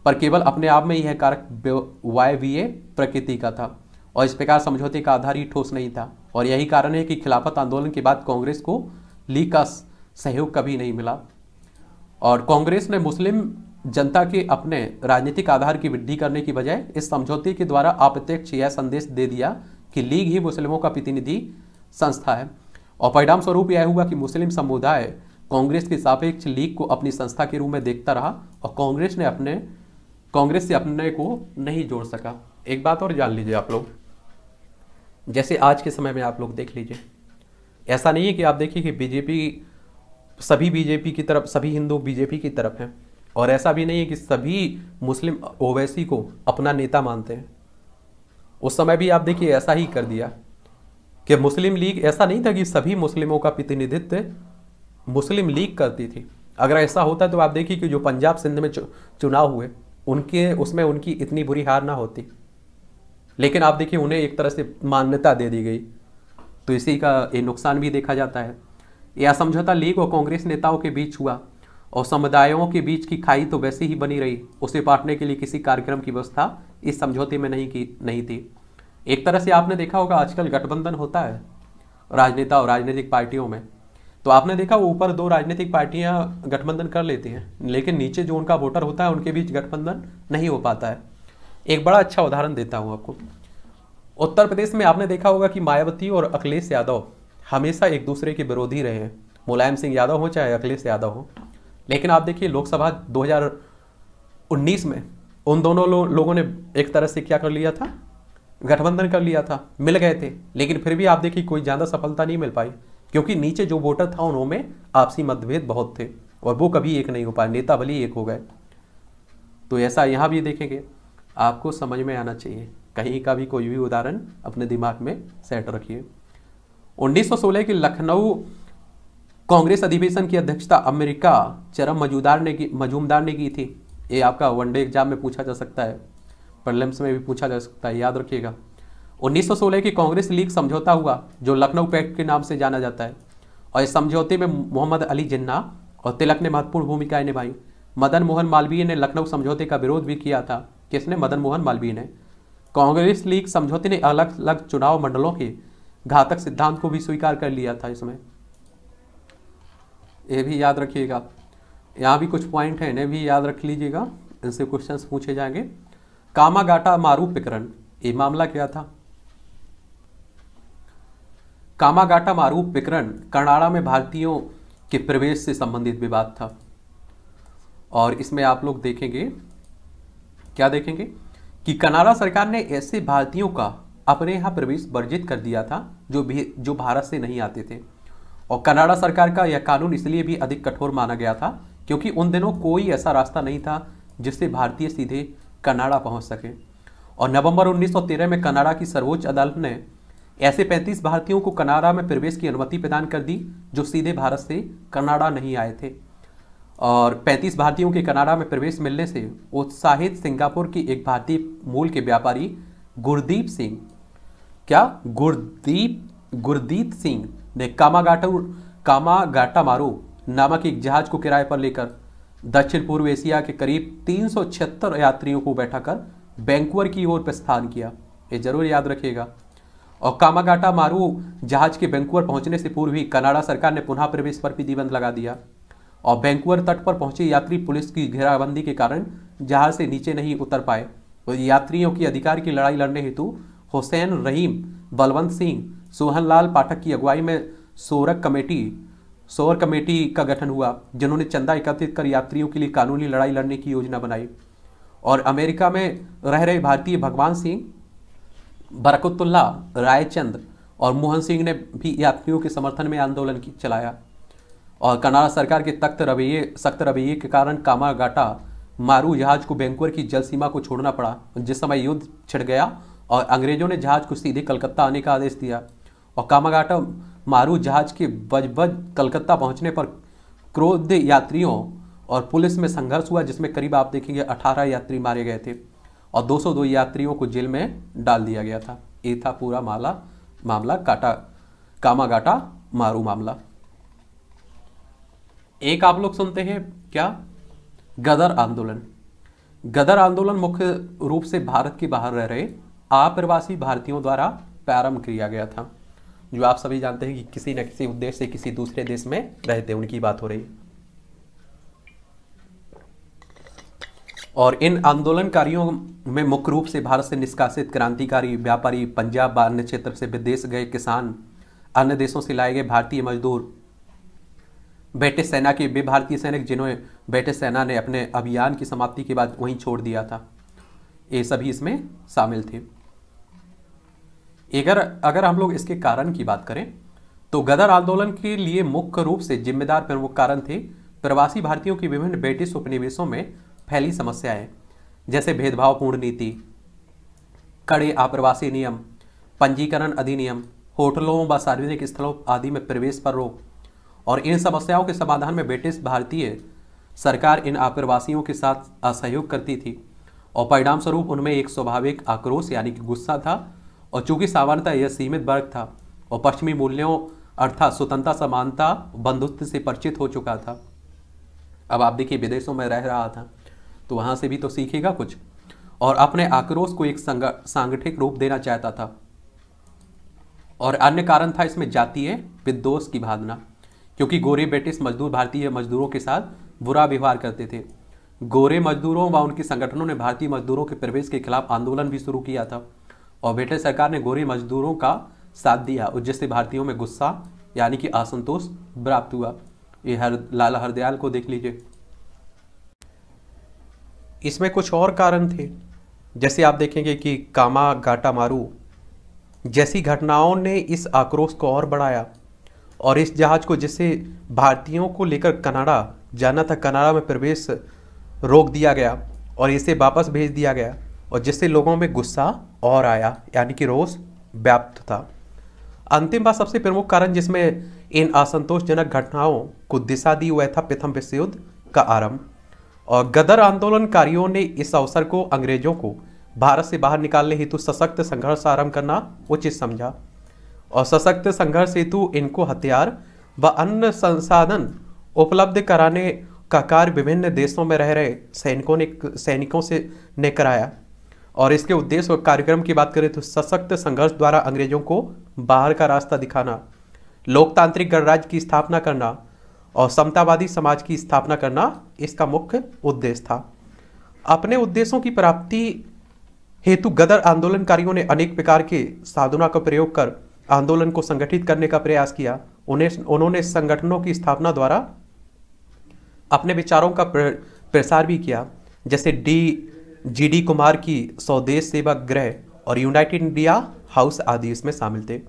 पर केवल अपने आप में यह कारक वायवीय प्रकृति का था और इस प्रकार समझौते का आधार ही ठोस नहीं था और यही कारण है कि खिलाफत आंदोलन के बाद कांग्रेस को लीग का सहयोग कभी नहीं मिला और कांग्रेस ने मुस्लिम जनता के अपने राजनीतिक आधार की वृद्धि करने की बजाय इस समझौते के द्वारा अप्रत्यक्ष यह संदेश दे दिया कि लीग ही मुस्लिमों का प्रतिनिधि संस्था है और परिणाम स्वरूप यह हुआ कि मुस्लिम समुदाय कांग्रेस के सापेक्ष लीग को अपनी संस्था के रूप में देखता रहा और कांग्रेस ने अपने कांग्रेस से अपने को नहीं जोड़ सका एक बात और जान लीजिए आप लोग जैसे आज के समय में आप लोग देख लीजिए ऐसा नहीं है कि आप देखिए कि बीजेपी सभी बीजेपी की तरफ सभी हिंदू बीजेपी की तरफ हैं और ऐसा भी नहीं है कि सभी मुस्लिम ओवैसी को अपना नेता मानते हैं उस समय भी आप देखिए ऐसा ही कर दिया कि मुस्लिम लीग ऐसा नहीं था कि सभी मुस्लिमों का प्रतिनिधित्व मुस्लिम लीग करती थी अगर ऐसा होता तो आप देखिए कि जो पंजाब सिंध में चुनाव हुए उनके उसमें उनकी इतनी बुरी हार ना होती लेकिन आप देखिए उन्हें एक तरह से मान्यता दे दी गई तो इसी का ये नुकसान भी देखा जाता है यह समझौता लीग और कांग्रेस नेताओं के बीच हुआ और समुदायों के बीच की खाई तो वैसी ही बनी रही उसे पाटने के लिए किसी कार्यक्रम की व्यवस्था इस समझौते में नहीं की नहीं थी एक तरह से आपने देखा होगा आजकल गठबंधन होता है राजनेता और राजनीतिक पार्टियों में तो आपने देखा ऊपर दो राजनीतिक पार्टियां गठबंधन कर लेती हैं लेकिन नीचे जो उनका वोटर होता है उनके बीच गठबंधन नहीं हो पाता है एक बड़ा अच्छा उदाहरण देता हूँ आपको उत्तर प्रदेश में आपने देखा होगा कि मायावती और अखिलेश यादव हमेशा एक दूसरे के विरोधी रहे हैं मुलायम सिंह यादव हो चाहे अखिलेश यादव हो लेकिन आप देखिए लोकसभा 2019 में उन दोनों लो, लोगों ने एक तरह से क्या कर लिया था गठबंधन कर लिया था मिल गए थे लेकिन फिर भी आप देखिए कोई ज़्यादा सफलता नहीं मिल पाई क्योंकि नीचे जो वोटर था उन्होंने आपसी मतभेद बहुत थे और वो कभी एक नहीं हो पाए नेता भली एक हो गए तो ऐसा यहाँ भी देखेंगे आपको समझ में आना चाहिए कहीं का भी कोई भी उदाहरण अपने दिमाग में सेट रखिए 1916 के लखनऊ कांग्रेस अधिवेशन की अध्यक्षता अमेरिका चरम मजूदार ने की मजूमदार ने की थी ये आपका वनडे एग्जाम में पूछा जा सकता है प्रलम्स में भी पूछा जा सकता है याद रखिएगा 1916 की कांग्रेस लीग समझौता हुआ जो लखनऊ पैक्ट के नाम से जाना जाता है और इस समझौते में मोहम्मद अली जिन्ना और तिलक ने महत्वपूर्ण भूमिकाएं निभाई मदन मोहन मालवीय ने लखनऊ समझौते का विरोध भी किया था किसने मदन मोहन मालवीय ने कांग्रेस लीग समझौते ने अलग अलग चुनाव मंडलों के घातक सिद्धांत को भी स्वीकार कर लिया था इसमें ये भी याद रखिएगा यहाँ भी कुछ पॉइंट है इन्हें भी याद रख लीजिएगा इनसे क्वेश्चंस पूछे जाएंगे कामागाटा मारू प्रकरण ये मामला क्या था कामागाटा मारू प्रकरण कर्नाड़ा में भारतीयों के प्रवेश से संबंधित विवाद था और इसमें आप लोग देखेंगे क्या देखेंगे कि कनाडा सरकार ने ऐसे भारतीयों का अपने यहां प्रवेश वर्जित कर दिया था जो भी जो भारत से नहीं आते थे और कनाडा सरकार का यह कानून इसलिए भी अधिक कठोर माना गया था क्योंकि उन दिनों कोई ऐसा रास्ता नहीं था जिससे भारतीय सीधे कनाडा पहुंच सकें और नवंबर 1913 में कनाडा की सर्वोच्च अदालत ने ऐसे 35 भारतीयों को कनाडा में प्रवेश की अनुमति प्रदान कर दी जो सीधे भारत से कनाडा नहीं आए थे और 35 भारतीयों के कनाडा में प्रवेश मिलने से उत्साहित सिंगापुर की एक भारतीय मूल के व्यापारी गुरदीप सिंह क्या गुरदीप गुरदीप सिंह ने कामागाटा कामागाटामारू नामक एक जहाज को किराए पर लेकर दक्षिण पूर्व एशिया के करीब तीन यात्रियों को बैठाकर बैंकुअर की ओर प्रस्थान किया ये जरूर याद रखिएगा और कामागाटा मारू जहाज के बैंकुअर पहुंचने से पूर्व ही कनाडा सरकार ने पुनः प्रवेश पर प्रतिबंध लगा दिया और बैंकुअर तट पर पहुंचे यात्री पुलिस की घेराबंदी के कारण जहाज से नीचे नहीं उतर पाए और यात्रियों की अधिकार की लड़ाई लड़ने हेतु हुसैन रहीम बलवंत सिंह सोहनलाल पाठक की अगुवाई में सोरक कमेटी सौर कमेटी का गठन हुआ जिन्होंने चंदा एकत्रित कर यात्रियों के लिए कानूनी लड़ाई लड़ने की योजना बनाई और अमेरिका में रह रहे भारतीय भगवान सिंह बरकतुल्ला रायचंद और मोहन सिंह ने भी यात्रियों के समर्थन में आंदोलन चलाया और कनाडा सरकार के तख्त रवैये सख्त रवैये के कारण कामागाटा मारू जहाज को बैंकुअर की जल सीमा को छोड़ना पड़ा जिस समय युद्ध छिड़ गया और अंग्रेजों ने जहाज को सीधे कलकत्ता आने का आदेश दिया और कामागाटा मारू जहाज के बजबज कलकत्ता पहुंचने पर क्रोध यात्रियों और पुलिस में संघर्ष हुआ जिसमें करीब आप देखेंगे 18 यात्री मारे गए थे और 202 यात्रियों को जेल में डाल दिया गया था ये था पूरा माला मामला काटा कामागाटा मारू मामला एक आप लोग सुनते हैं क्या गदर आंदोलन गदर आंदोलन मुख्य रूप से भारत के बाहर रह रहे आप्रवासी भारतीयों द्वारा प्रारंभ किया गया था जो आप सभी जानते हैं कि किसी न किसी उद्देश्य से किसी दूसरे देश में रहते हैं उनकी बात हो रही है और इन आंदोलनकारियों में मुख्य रूप से भारत से निष्कासित क्रांतिकारी व्यापारी पंजाब अन्य क्षेत्र से विदेश गए किसान अन्य देशों से लाए गए भारतीय मजदूर ब्रिटिश सेना के वे भारतीय सैनिक जिन्होंने ब्रिटिश सेना ने अपने अभियान की समाप्ति के बाद वहीं छोड़ दिया था ये सभी इसमें शामिल थे अगर अगर हम लोग इसके कारण की बात करें तो गदर आंदोलन के लिए मुख्य रूप से जिम्मेदार प्रमुख कारण थे प्रवासी भारतीयों की विभिन्न ब्रिटिश उपनिवेशों में फैली समस्याएं जैसे भेदभावपूर्ण नीति कड़े आप्रवासी नियम पंजीकरण अधिनियम होटलों व सार्वजनिक स्थलों आदि में प्रवेश पर रोक और इन समस्याओं के समाधान में ब्रिटिश भारतीय सरकार इन आप्रवासियों के साथ असहयोग करती थी और परिणाम स्वरूप उनमें एक स्वाभाविक आक्रोश यानी कि गुस्सा था और चूंकि सामान्यता यह सीमित वर्ग था और पश्चिमी मूल्यों अर्थात स्वतंत्रता समानता बंधुत्व से परिचित हो चुका था अब आप देखिए विदेशों में रह रहा था तो वहाँ से भी तो सीखेगा कुछ और अपने आक्रोश को एक सांगठिक रूप देना चाहता था और अन्य कारण था इसमें जातीय विद्वोष की भावना क्योंकि गोरे ब्रिटिश मजदूर भारतीय मजदूरों के साथ बुरा व्यवहार करते थे गोरे मजदूरों व उनके संगठनों ने भारतीय मजदूरों के प्रवेश के खिलाफ आंदोलन भी शुरू किया था और ब्रिटेन सरकार ने गोरे मजदूरों का साथ दिया और जिससे भारतीयों में गुस्सा यानी कि असंतोष प्राप्त हुआ ये हर लाला हरदयाल को देख लीजिए इसमें कुछ और कारण थे जैसे आप देखेंगे कि कामा घाटा मारू जैसी घटनाओं ने इस आक्रोश को और बढ़ाया और इस जहाज को जिससे भारतीयों को लेकर कनाडा जाना था कनाडा में प्रवेश रोक दिया गया और इसे वापस भेज दिया गया और जिससे लोगों में गुस्सा और आया यानी कि रोष व्याप्त था अंतिम बात सबसे प्रमुख कारण जिसमें इन असंतोषजनक घटनाओं को दिशा दी हुआ था प्रथम विश्व युद्ध का आरंभ और गदर आंदोलनकारियों ने इस अवसर को अंग्रेजों को भारत से बाहर निकालने हेतु सशक्त संघर्ष आरंभ करना उचित समझा और सशक्त संघर्ष हेतु इनको हथियार व अन्य संसाधन उपलब्ध कराने का कार्य विभिन्न देशों में रह रहे सैनिकों ने सैनिकों से ने कराया और इसके उद्देश्य और कार्यक्रम की बात करें तो सशक्त संघर्ष द्वारा अंग्रेजों को बाहर का रास्ता दिखाना लोकतांत्रिक गणराज्य की स्थापना करना और समतावादी समाज की स्थापना करना इसका मुख्य उद्देश्य था अपने उद्देश्यों की प्राप्ति हेतु गदर आंदोलनकारियों ने अनेक प्रकार के साधना का प्रयोग कर आंदोलन को संगठित करने का प्रयास किया उन्हें उन्होंने संगठनों की स्थापना द्वारा अपने विचारों का प्रसार भी किया जैसे डी जीडी कुमार की स्वदेश सेवा गृह और यूनाइटेड इंडिया हाउस आदि इसमें शामिल थे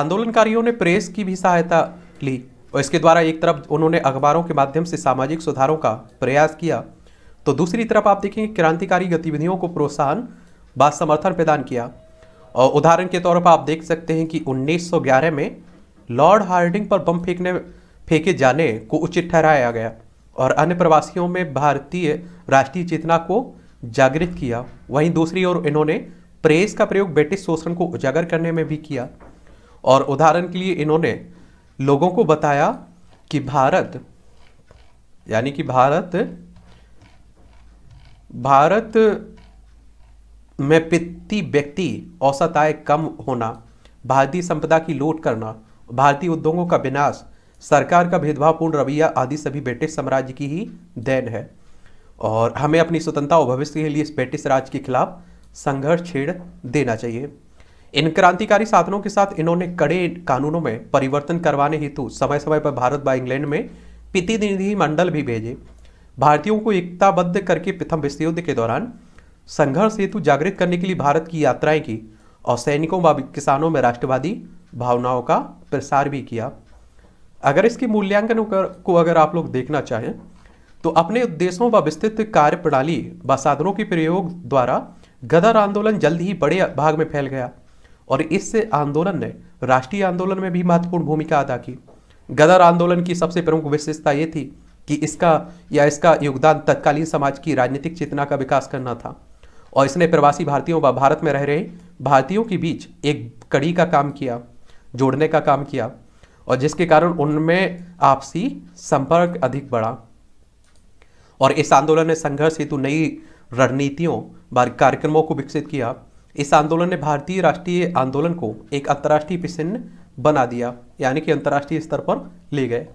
आंदोलनकारियों ने प्रेस की भी सहायता ली और इसके द्वारा एक तरफ उन्होंने अखबारों के माध्यम से सामाजिक सुधारों का प्रयास किया तो दूसरी तरफ आप देखेंगे क्रांतिकारी गतिविधियों को प्रोत्साहन व समर्थन प्रदान किया और उदाहरण के तौर पर आप देख सकते हैं कि 1911 में लॉर्ड हार्डिंग पर बम फेंकने फेंके जाने को उचित ठहराया गया और अन्य प्रवासियों में भारतीय राष्ट्रीय चेतना को जागृत किया वहीं दूसरी ओर इन्होंने प्रेस का प्रयोग ब्रिटिश शोषण को उजागर करने में भी किया और उदाहरण के लिए इन्होंने लोगों को बताया कि भारत यानी कि भारत भारत में पित्ती व्यक्ति औसत आय कम होना भारतीय संपदा की लूट करना भारतीय उद्योगों का विनाश सरकार का भेदभावपूर्ण रवैया आदि सभी ब्रिटिश साम्राज्य की ही देन है और हमें अपनी स्वतंत्रता और भविष्य के लिए इस ब्रिटिश राज के खिलाफ संघर्ष छेड़ देना चाहिए इन क्रांतिकारी साधनों के साथ इन्होंने कड़े कानूनों में परिवर्तन करवाने हेतु समय समय पर भारत व इंग्लैंड में प्रतिनिधि मंडल भी भेजे भारतीयों को एकताबद्ध करके प्रथम विश्व युद्ध के दौरान संघर्ष हेतु जागृत करने के लिए भारत की यात्राएं की और सैनिकों व किसानों में राष्ट्रवादी भावनाओं का प्रसार भी किया अगर इसके मूल्यांकन को अगर आप लोग देखना चाहें तो अपने उद्देश्यों व विस्तृत कार्य प्रणाली व साधनों के प्रयोग द्वारा गदर आंदोलन जल्द ही बड़े भाग में फैल गया और इससे आंदोलन ने राष्ट्रीय आंदोलन में भी महत्वपूर्ण भूमिका अदा की गदर आंदोलन की सबसे प्रमुख विशेषता ये थी कि इसका या इसका योगदान तत्कालीन समाज की राजनीतिक चेतना का विकास करना था और इसने प्रवासी भारतीयों व भारत में रह रहे भारतीयों के बीच एक कड़ी का काम किया जोड़ने का काम किया और जिसके कारण उनमें आपसी संपर्क अधिक बढ़ा और इस आंदोलन ने संघर्ष हेतु नई रणनीतियों कार्यक्रमों को विकसित किया इस आंदोलन ने भारतीय राष्ट्रीय आंदोलन को एक अंतर्राष्ट्रीय पिछन बना दिया यानी कि अंतर्राष्ट्रीय स्तर पर ले गए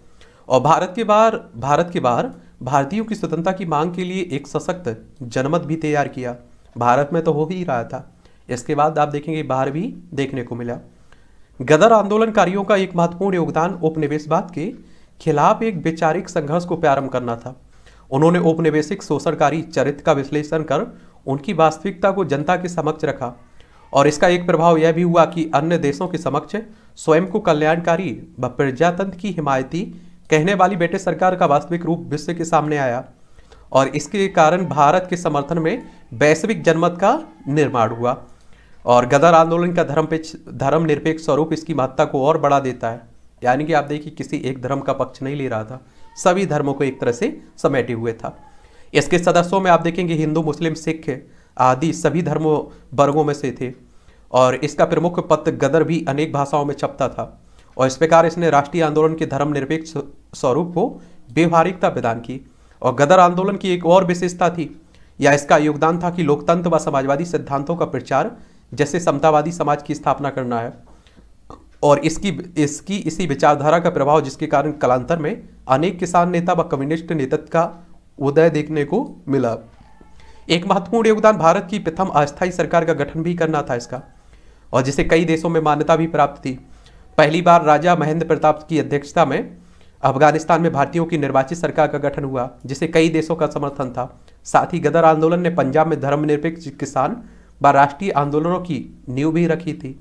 और भारत के बाहर भारत के बाहर भारतीयों की स्वतंत्रता की मांग के लिए एक सशक्त जनमत भी तैयार किया भारत में तो हो ही रहा था इसके बाद आप देखेंगे बाहर भी देखने को मिला गदर आंदोलनकारियों का एक महत्वपूर्ण योगदान उपनिवेशवाद के खिलाफ एक वैचारिक संघर्ष को प्रारंभ करना था उन्होंने औपनिवेशिक शोषणकारी चरित्र का विश्लेषण कर उनकी वास्तविकता को जनता के समक्ष रखा और इसका एक प्रभाव यह भी हुआ कि अन्य देशों के समक्ष स्वयं को कल्याणकारी व प्रजातंत्र की हिमायती कहने वाली बेटे सरकार का वास्तविक रूप विश्व के सामने आया और इसके कारण भारत के समर्थन में वैश्विक जनमत का निर्माण हुआ और गदर आंदोलन का धर्म धर्मनिरपेक्ष स्वरूप इसकी महत्ता को और बढ़ा देता है यानी कि आप देखिए किसी एक धर्म का पक्ष नहीं ले रहा था सभी धर्मों को एक तरह से समेटे हुए था इसके सदस्यों में आप देखेंगे हिंदू मुस्लिम सिख आदि सभी धर्मों वर्गों में से थे और इसका प्रमुख पत्र गदर भी अनेक भाषाओं में छपता था और इस प्रकार इसने राष्ट्रीय आंदोलन के धर्मनिरपेक्ष स्वरूप को व्यवहारिकता प्रदान की और गदर आंदोलन की एक और विशेषता थी या इसका योगदान था कि लोकतंत्र व समाजवादी सिद्धांतों का प्रचार जैसे समतावादी समाज की स्थापना करना है और इसकी इसकी इसी विचारधारा का प्रभाव जिसके कारण कलांतर में अनेक किसान नेता व कम्युनिस्ट नेतृत्व का उदय देखने को मिला एक महत्वपूर्ण योगदान भारत की प्रथम अस्थायी सरकार का गठन भी करना था इसका और जिसे कई देशों में मान्यता भी प्राप्त थी पहली बार राजा महेंद्र प्रताप की अध्यक्षता में अफगानिस्तान में भारतीयों की निर्वाचित सरकार का गठन हुआ जिसे कई देशों का समर्थन था साथ ही गदर आंदोलन ने पंजाब में धर्मनिरपेक्ष किसान व राष्ट्रीय आंदोलनों की नींव भी रखी थी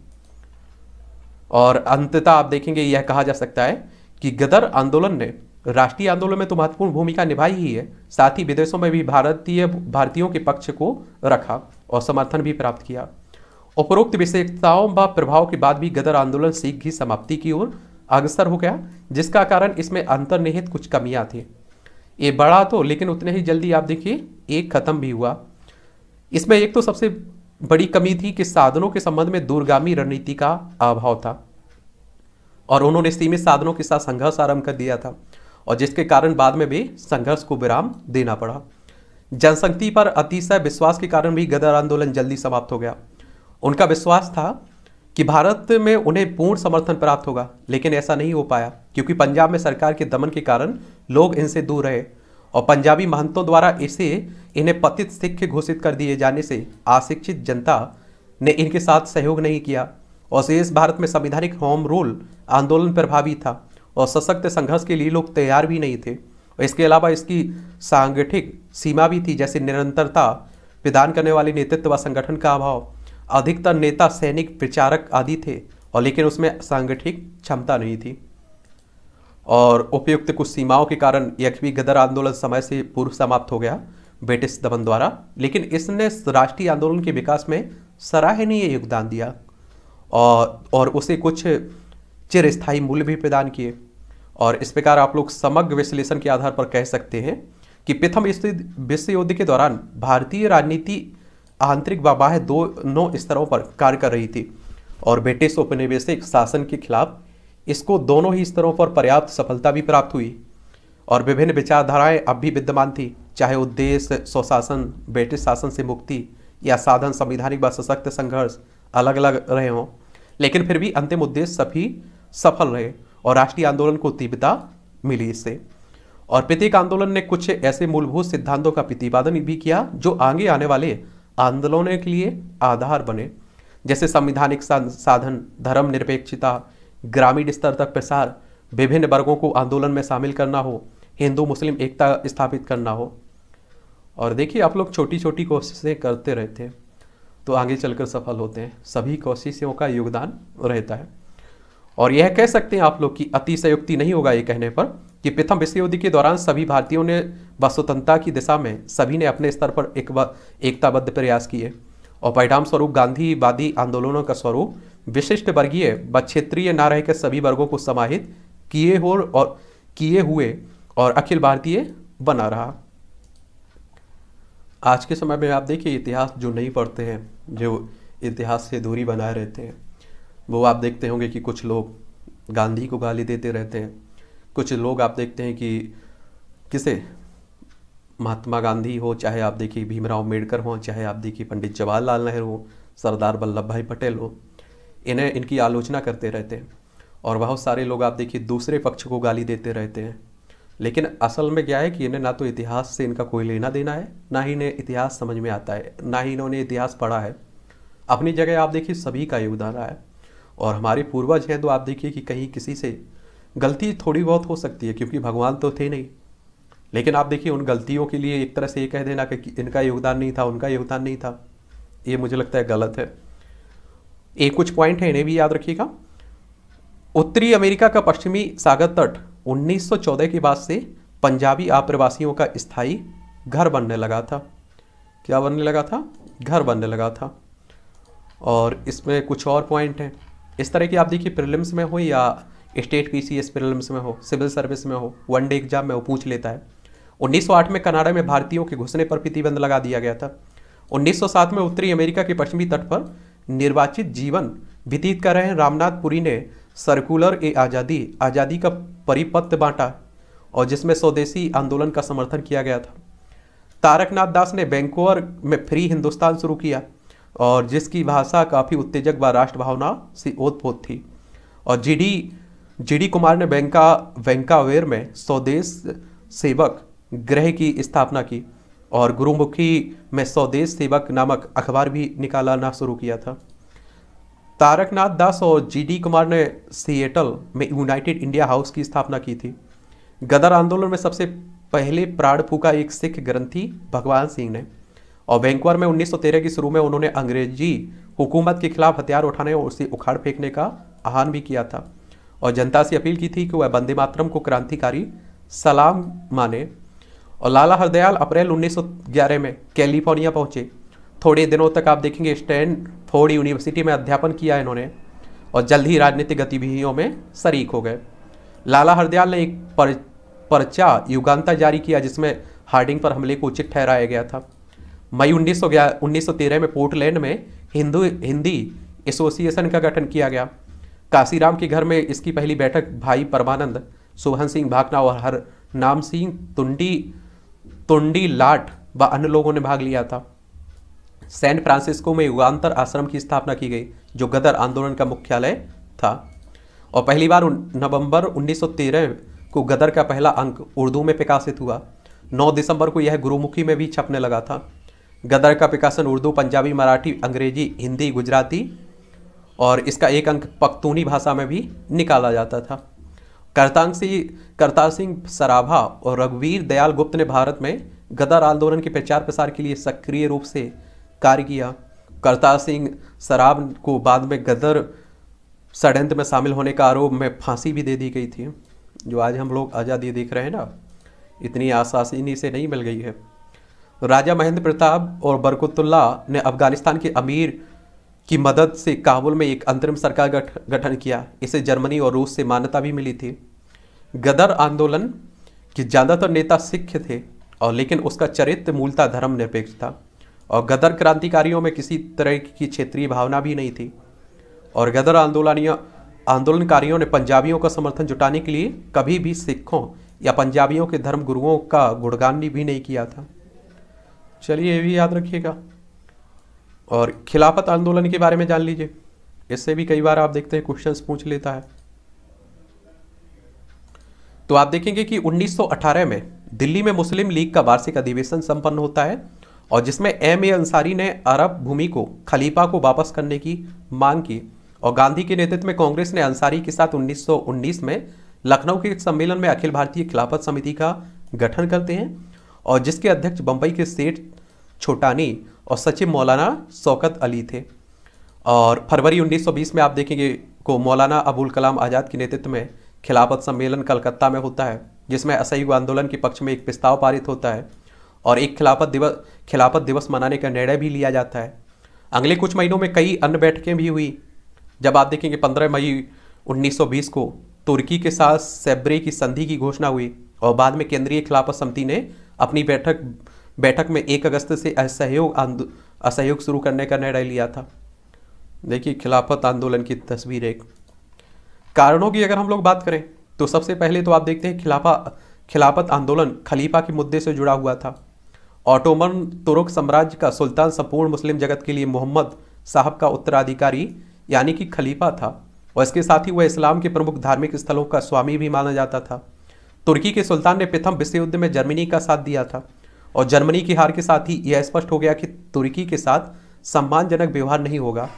और अंततः आप देखेंगे यह कहा जा सकता है कि गदर आंदोलन ने राष्ट्रीय आंदोलन में तो महत्वपूर्ण भूमिका निभाई ही है साथ ही विदेशों में भी भारतीय भारतीयों के पक्ष को रखा और समर्थन भी प्राप्त किया उपरोक्त विशेषताओं व प्रभाव के बाद भी गदर आंदोलन सीख ही समाप्ति की ओर अग्रसर हो गया जिसका कारण इसमें अंतर्निहित कुछ कमियां थी ये बड़ा तो लेकिन उतने ही जल्दी आप देखिए एक खत्म भी हुआ इसमें एक तो सबसे बड़ी कमी थी कि साधनों के संबंध में दूरगामी रणनीति का अभाव था और उन्होंने सीमित साधनों के साथ संघर्ष आरंभ कर दिया था और जिसके कारण बाद में भी संघर्ष को विराम देना पड़ा जनशक्ति पर अतिशय विश्वास के कारण भी गदर आंदोलन जल्दी समाप्त हो गया उनका विश्वास था कि भारत में उन्हें पूर्ण समर्थन प्राप्त होगा लेकिन ऐसा नहीं हो पाया क्योंकि पंजाब में सरकार के दमन के कारण लोग इनसे दूर रहे और पंजाबी महंतों द्वारा इसे इन्हें पतित सिख घोषित कर दिए जाने से अशिक्षित जनता ने इनके साथ सहयोग नहीं किया और शेष भारत में संवैधानिक होम रूल आंदोलन प्रभावी था और सशक्त संघर्ष के लिए लोग तैयार भी नहीं थे और इसके अलावा इसकी सांगठिक सीमा भी थी जैसे निरंतरता प्रदान करने वाले नेतृत्व व संगठन का अभाव अधिकतर नेता सैनिक प्रचारक आदि थे और लेकिन उसमें सांगठिक क्षमता नहीं थी और उपयुक्त कुछ सीमाओं के कारण यखवी गदर आंदोलन समय से पूर्व समाप्त हो गया ब्रिटिश दमन द्वारा लेकिन इसने राष्ट्रीय आंदोलन के विकास में सराहनीय योगदान दिया और और उसे कुछ चिरस्थायी मूल्य भी प्रदान किए और इस प्रकार आप लोग समग्र विश्लेषण के आधार पर कह सकते हैं कि प्रथम विश्व युद्ध के दौरान भारतीय राजनीति आंतरिक व बाह्य दोनों स्तरों पर कार्य कर रही थी और ब्रिटिश उपनिवेशिक शासन के खिलाफ इसको दोनों ही स्तरों पर पर्याप्त सफलता भी प्राप्त हुई और विभिन्न विचारधाराएं अब भी विद्यमान थी चाहे उद्देश्य स्वशासन ब्रिटिश शासन से मुक्ति या साधन संविधानिक व सशक्त संघर्ष अलग अलग रहे हों लेकिन फिर भी अंतिम उद्देश्य सभी सफल रहे और राष्ट्रीय आंदोलन को तीव्रता मिली इससे और प्रत्येक आंदोलन ने कुछ ऐसे मूलभूत सिद्धांतों का प्रतिपादन भी किया जो आगे आने वाले आंदोलनों के लिए आधार बने जैसे संविधानिक साधन धर्म निरपेक्षता ग्रामीण स्तर तक प्रसार विभिन्न वर्गों को आंदोलन में शामिल करना हो हिंदू मुस्लिम एकता स्थापित करना हो और देखिए आप लोग छोटी छोटी कोशिशें करते रहते हैं तो आगे चलकर सफल होते हैं सभी कोशिशों का योगदान रहता है और यह कह सकते हैं आप लोग कि अतिशयुक्ति नहीं होगा ये कहने पर कि प्रथम विश्व युद्ध के दौरान सभी भारतीयों ने व स्वतंत्रता की दिशा में सभी ने अपने स्तर पर एक एकताबद्ध प्रयास किए और परिणाम स्वरूप गांधीवादी आंदोलनों का स्वरूप विशिष्ट वर्गीय व क्षेत्रीय ना के सभी वर्गों को समाहित किए हो और किए हुए और अखिल भारतीय बना रहा आज के समय में आप देखिए इतिहास जो नहीं पढ़ते हैं जो इतिहास से दूरी बनाए रहते हैं वो आप देखते होंगे कि कुछ लोग गांधी को गाली देते रहते हैं कुछ लोग आप देखते हैं कि किसे महात्मा गांधी हो चाहे आप देखिए भीमराव अम्बेडकर हों चाहे आप देखिए पंडित जवाहरलाल नेहरू हो सरदार वल्लभ भाई पटेल हो इन्हें इनकी आलोचना करते रहते हैं और बहुत सारे लोग आप देखिए दूसरे पक्ष को गाली देते रहते हैं लेकिन असल में क्या है कि इन्हें ना तो इतिहास से इनका कोई लेना देना है ना ही इन्हें इतिहास समझ में आता है ना ही इन्होंने इतिहास पढ़ा है अपनी जगह आप देखिए सभी का योगदान रहा है और हमारे पूर्वज हैं तो आप देखिए कि कहीं किसी से गलती थोड़ी बहुत हो सकती है क्योंकि भगवान तो थे नहीं लेकिन आप देखिए उन गलतियों के लिए एक तरह से ये कह देना कि इनका योगदान नहीं था उनका योगदान नहीं था ये मुझे लगता है गलत है ये कुछ पॉइंट है इन्हें भी याद रखिएगा उत्तरी अमेरिका का पश्चिमी सागर तट 1914 के बाद से पंजाबी आप्रवासियों का स्थायी घर बनने लगा था क्या बनने लगा था घर बनने लगा था और इसमें कुछ और पॉइंट हैं इस तरह की आप देखिए प्रिलिम्स में हो या स्टेट पीसीएस प्रिलिम्स में हो सिविल सर्विस में हो वन डे एग्जाम में वो पूछ लेता है 1908 में कनाडा में भारतीयों के घुसने पर प्रतिबंध लगा दिया गया था 1907 में उत्तरी अमेरिका के पश्चिमी तट पर निर्वाचित जीवन व्यतीत कर रहे हैं रामनाथ पुरी ने सर्कुलर ए आज़ादी आज़ादी का परिपत्र बांटा और जिसमें स्वदेशी आंदोलन का समर्थन किया गया था तारकनाथ दास ने बैंकोवर में फ्री हिंदुस्तान शुरू किया और जिसकी भाषा काफ़ी उत्तेजक व राष्ट्र भावना से ओतपोत थी और जीडी जीडी कुमार ने बैंका वेंकावेर में स्वदेश सेवक ग्रह की स्थापना की और गुरुमुखी में स्वदेश सेवक नामक अखबार भी निकालाना शुरू किया था तारकनाथ दास और जीडी कुमार ने सिएटल में यूनाइटेड इंडिया हाउस की स्थापना की थी गदर आंदोलन में सबसे पहले प्राण फूका एक सिख ग्रंथी भगवान सिंह ने और वैंकुवर में 1913 के शुरू में उन्होंने अंग्रेजी हुकूमत के खिलाफ हथियार उठाने और उसे उखाड़ फेंकने का आह्वान भी किया था और जनता से अपील की थी कि वह बंदे मातरम को क्रांतिकारी सलाम माने और लाला हरदयाल अप्रैल 1911 में कैलिफोर्निया पहुंचे थोड़े दिनों तक आप देखेंगे स्टैंड फोर्ड यूनिवर्सिटी में अध्यापन किया इन्होंने और जल्द ही राजनीतिक गतिविधियों में शरीक हो गए लाला हरदयाल ने एक पर, पर्चा युगानता जारी किया जिसमें हार्डिंग पर हमले को उचित ठहराया गया था मई उन्नीस सौ में पोर्टलैंड में हिंदू हिंदी एसोसिएशन का गठन किया गया काशीराम के घर में इसकी पहली बैठक भाई परमानंद सुभन सिंह भाकना और हर नाम सिंह तुंडी तोंडी लाट व अन्य लोगों ने भाग लिया था सैन फ्रांसिस्को में युगांतर आश्रम की स्थापना की गई जो गदर आंदोलन का मुख्यालय था और पहली बार नवंबर 1913 को गदर का पहला अंक उर्दू में प्रकाशित हुआ 9 दिसंबर को यह गुरुमुखी में भी छपने लगा था गदर का प्रकाशन उर्दू पंजाबी मराठी अंग्रेजी हिंदी गुजराती और इसका एक अंक पख्तूनी भाषा में भी निकाला जाता था करतांगसी करतार सिंह सराभा और रघुवीर दयाल गुप्त ने भारत में गदर आंदोलन के प्रचार प्रसार के लिए सक्रिय रूप से कार्य किया करतार सिंह सराब को बाद में गदर षडयंत्र में शामिल होने का आरोप में फांसी भी दे दी गई थी जो आज हम लोग आज़ादी देख रहे हैं ना इतनी आसासीनी से नहीं मिल गई है राजा महेंद्र प्रताप और बरकतुल्ला ने अफगानिस्तान के अमीर की मदद से काबुल में एक अंतरिम सरकार गठ गठन किया इसे जर्मनी और रूस से मान्यता भी मिली थी गदर आंदोलन के ज़्यादातर नेता सिख थे और लेकिन उसका चरित्र मूलतः निरपेक्ष था और गदर क्रांतिकारियों में किसी तरह की क्षेत्रीय भावना भी नहीं थी और गदर आंदोलनियों आंदोलनकारियों ने पंजाबियों का समर्थन जुटाने के लिए कभी भी सिखों या पंजाबियों के धर्म गुरुओं का गुणगान भी नहीं किया था चलिए ये भी याद रखिएगा और खिलाफत आंदोलन के बारे में जान लीजिए इससे भी कई बार आप देखते हैं क्वेश्चंस पूछ लेता है तो आप देखेंगे कि 1918 में दिल्ली में मुस्लिम लीग का वार्षिक अधिवेशन संपन्न होता है और जिसमें एम ए अंसारी ने अरब भूमि को खलीफा को वापस करने की मांग की और गांधी के नेतृत्व में कांग्रेस ने अंसारी के साथ 1919 में लखनऊ के एक सम्मेलन में अखिल भारतीय खिलाफत समिति का गठन करते हैं और जिसके अध्यक्ष बम्बई के सेठ छोटानी और सचिव मौलाना शौकत अली थे और फरवरी 1920 में आप देखेंगे को मौलाना अबुल कलाम आज़ाद के नेतृत्व में खिलाफत सम्मेलन कलकत्ता में होता है जिसमें असहयोग आंदोलन के पक्ष में एक प्रस्ताव पारित होता है और एक खिलाफत दिवस खिलाफत दिवस मनाने का निर्णय भी लिया जाता है अगले कुछ महीनों में कई अन्य बैठकें भी हुई जब आप देखेंगे 15 मई 1920 को तुर्की के साथ सेब्रे की संधि की घोषणा हुई और बाद में केंद्रीय खिलाफत समिति ने अपनी बैठक बैठक में एक अगस्त से असहयोग असहयोग शुरू करने का निर्णय लिया था देखिए खिलाफत आंदोलन की तस्वीर एक कारणों की अगर हम लोग बात करें तो सबसे पहले तो आप देखते हैं खिलाफा खिलाफत आंदोलन खलीफा के मुद्दे से जुड़ा हुआ था ऑटोमन तुर्क साम्राज्य का सुल्तान संपूर्ण मुस्लिम जगत के लिए मोहम्मद साहब का उत्तराधिकारी यानी कि खलीफा था और इसके साथ ही वह इस्लाम के प्रमुख धार्मिक स्थलों का स्वामी भी माना जाता था तुर्की के सुल्तान ने प्रथम विश्व युद्ध में जर्मनी का साथ दिया था और जर्मनी की हार के साथ ही यह स्पष्ट हो गया कि तुर्की के साथ सम्मानजनक व्यवहार नहीं होगा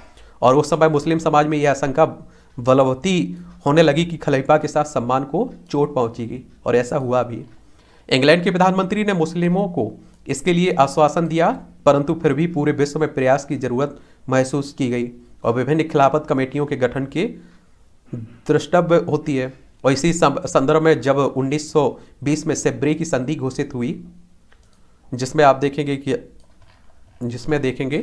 और उस समय मुस्लिम समाज में यह आशंका बलवती होने लगी कि खलीफा के साथ सम्मान को चोट पहुंचेगी और ऐसा हुआ भी इंग्लैंड के प्रधानमंत्री ने मुस्लिमों को इसके लिए आश्वासन दिया परंतु फिर भी पूरे विश्व में प्रयास की जरूरत महसूस की गई और विभिन्न खिलाफत कमेटियों के गठन की दृष्टव्य होती है और इसी संदर्भ में जब 1920 में सेब्री की संधि घोषित हुई जिसमें आप देखेंगे कि जिसमें देखेंगे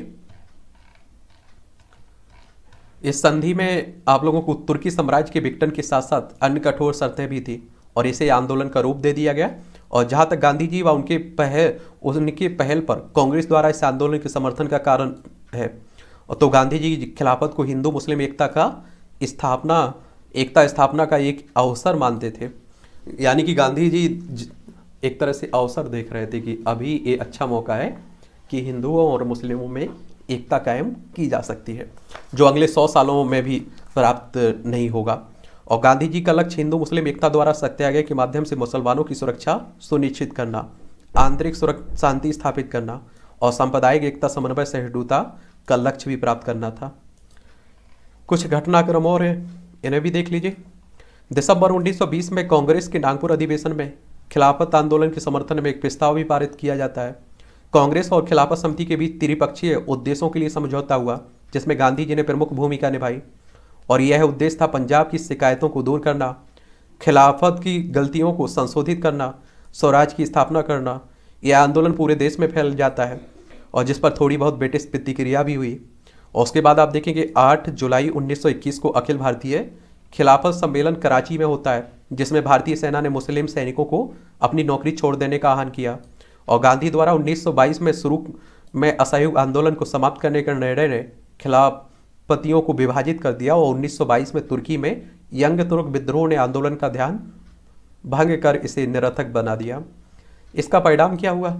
इस संधि में आप लोगों को तुर्की साम्राज्य के विघटन के साथ साथ अन्य कठोर शर्तें भी थी और इसे आंदोलन का रूप दे दिया गया और जहाँ तक गांधी जी व उनके पहल उनके पहल पर कांग्रेस द्वारा इस आंदोलन के समर्थन का कारण है तो गांधी जी की खिलाफत को हिंदू मुस्लिम एकता का स्थापना एकता स्थापना का एक अवसर मानते थे यानी कि गांधी जी एक तरह से अवसर देख रहे थे कि अभी ये अच्छा मौका है कि हिंदुओं और मुस्लिमों में एकता कायम की जा सकती है जो अगले सौ सालों में भी प्राप्त नहीं होगा और गांधी जी का लक्ष्य हिंदू मुस्लिम एकता द्वारा सत्याग्रह के माध्यम से मुसलमानों की सुरक्षा सुनिश्चित करना आंतरिक शांति स्थापित करना और सांप्रदायिक एकता समन्वय सहिष्णुता का लक्ष्य भी प्राप्त करना था कुछ घटनाक्रम और हैं इन्हें भी देख लीजिए दिसंबर 1920 में कांग्रेस के नागपुर अधिवेशन में खिलाफत आंदोलन के समर्थन में एक प्रस्ताव भी पारित किया जाता है कांग्रेस और खिलाफत समिति के बीच त्रिपक्षीय उद्देश्यों के लिए समझौता हुआ जिसमें गांधी जी ने प्रमुख भूमिका निभाई और यह उद्देश्य था पंजाब की शिकायतों को दूर करना खिलाफत की गलतियों को संशोधित करना स्वराज की स्थापना करना यह आंदोलन पूरे देश में फैल जाता है और जिस पर थोड़ी बहुत ब्रिटिश प्रतिक्रिया भी हुई और उसके बाद आप देखेंगे 8 जुलाई 1921 को अखिल भारतीय खिलाफत सम्मेलन कराची में होता है जिसमें भारतीय सेना ने मुस्लिम सैनिकों को अपनी नौकरी छोड़ देने का आह्वान किया और गांधी द्वारा 1922 में शुरू में असहयोग आंदोलन को समाप्त करने के निर्णय ने खिलाफ पतियों को विभाजित कर दिया और 1922 में तुर्की में यंग तुर्क विद्रोह ने आंदोलन का ध्यान भंग कर इसे निरर्थक बना दिया इसका परिणाम क्या हुआ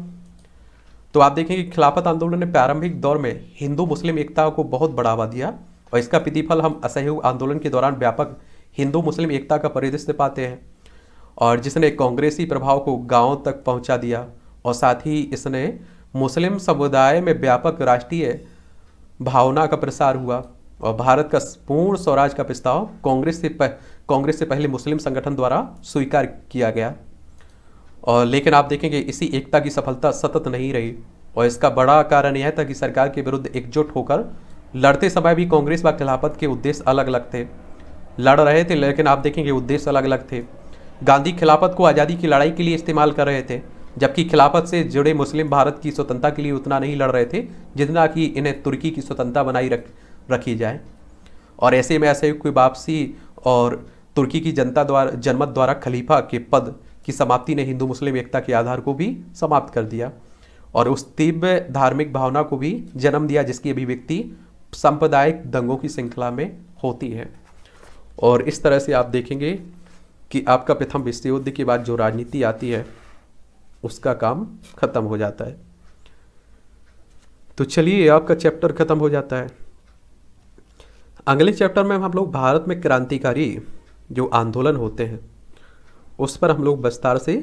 तो आप देखें कि खिलाफत आंदोलन ने प्रारंभिक दौर में हिंदू मुस्लिम एकता को बहुत बढ़ावा दिया और इसका प्रतिफल हम असहयोग आंदोलन के दौरान व्यापक हिंदू मुस्लिम एकता का परिदृश्य पाते हैं और जिसने कांग्रेसी प्रभाव को गांवों तक पहुंचा दिया और साथ ही इसने मुस्लिम समुदाय में व्यापक राष्ट्रीय भावना का प्रसार हुआ और भारत का पूर्ण स्वराज का प्रस्ताव कांग्रेस से पह, कांग्रेस से पहले मुस्लिम संगठन द्वारा स्वीकार किया गया और लेकिन आप देखेंगे इसी एकता की सफलता सतत नहीं रही और इसका बड़ा कारण यह था कि सरकार के विरुद्ध एकजुट होकर लड़ते समय भी कांग्रेस व खिलाफत के उद्देश्य अलग अलग थे लड़ रहे थे लेकिन आप देखेंगे उद्देश्य अलग अलग थे गांधी खिलाफत को आज़ादी की लड़ाई के लिए इस्तेमाल कर रहे थे जबकि खिलाफत से जुड़े मुस्लिम भारत की स्वतंत्रता के लिए उतना नहीं लड़ रहे थे जितना कि इन्हें तुर्की की स्वतंत्रता बनाई रख रखी जाए और ऐसे में ऐसे कोई वापसी और तुर्की की जनता द्वारा जनमत द्वारा खलीफा के पद की समाप्ति ने हिंदू मुस्लिम एकता के आधार को भी समाप्त कर दिया और उस तीव्र धार्मिक भावना को भी जन्म दिया जिसकी अभिव्यक्ति सांप्रदायिक दंगों की श्रृंखला में होती है और इस तरह से आप देखेंगे कि आपका प्रथम विश्व युद्ध के बाद जो राजनीति आती है उसका काम खत्म हो जाता है तो चलिए आपका चैप्टर खत्म हो जाता है अगले चैप्टर में हम लोग भारत में क्रांतिकारी जो आंदोलन होते हैं उस पर हम लोग विस्तार से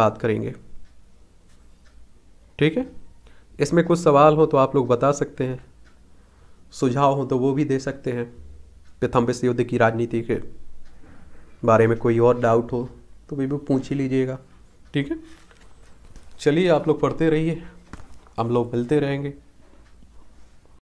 बात करेंगे ठीक है इसमें कुछ सवाल हो तो आप लोग बता सकते हैं सुझाव हो तो वो भी दे सकते हैं प्रथम विश्व युद्ध की राजनीति के बारे में कोई और डाउट हो तो भी, भी पूछ ही लीजिएगा ठीक है चलिए आप लोग पढ़ते रहिए हम लोग मिलते रहेंगे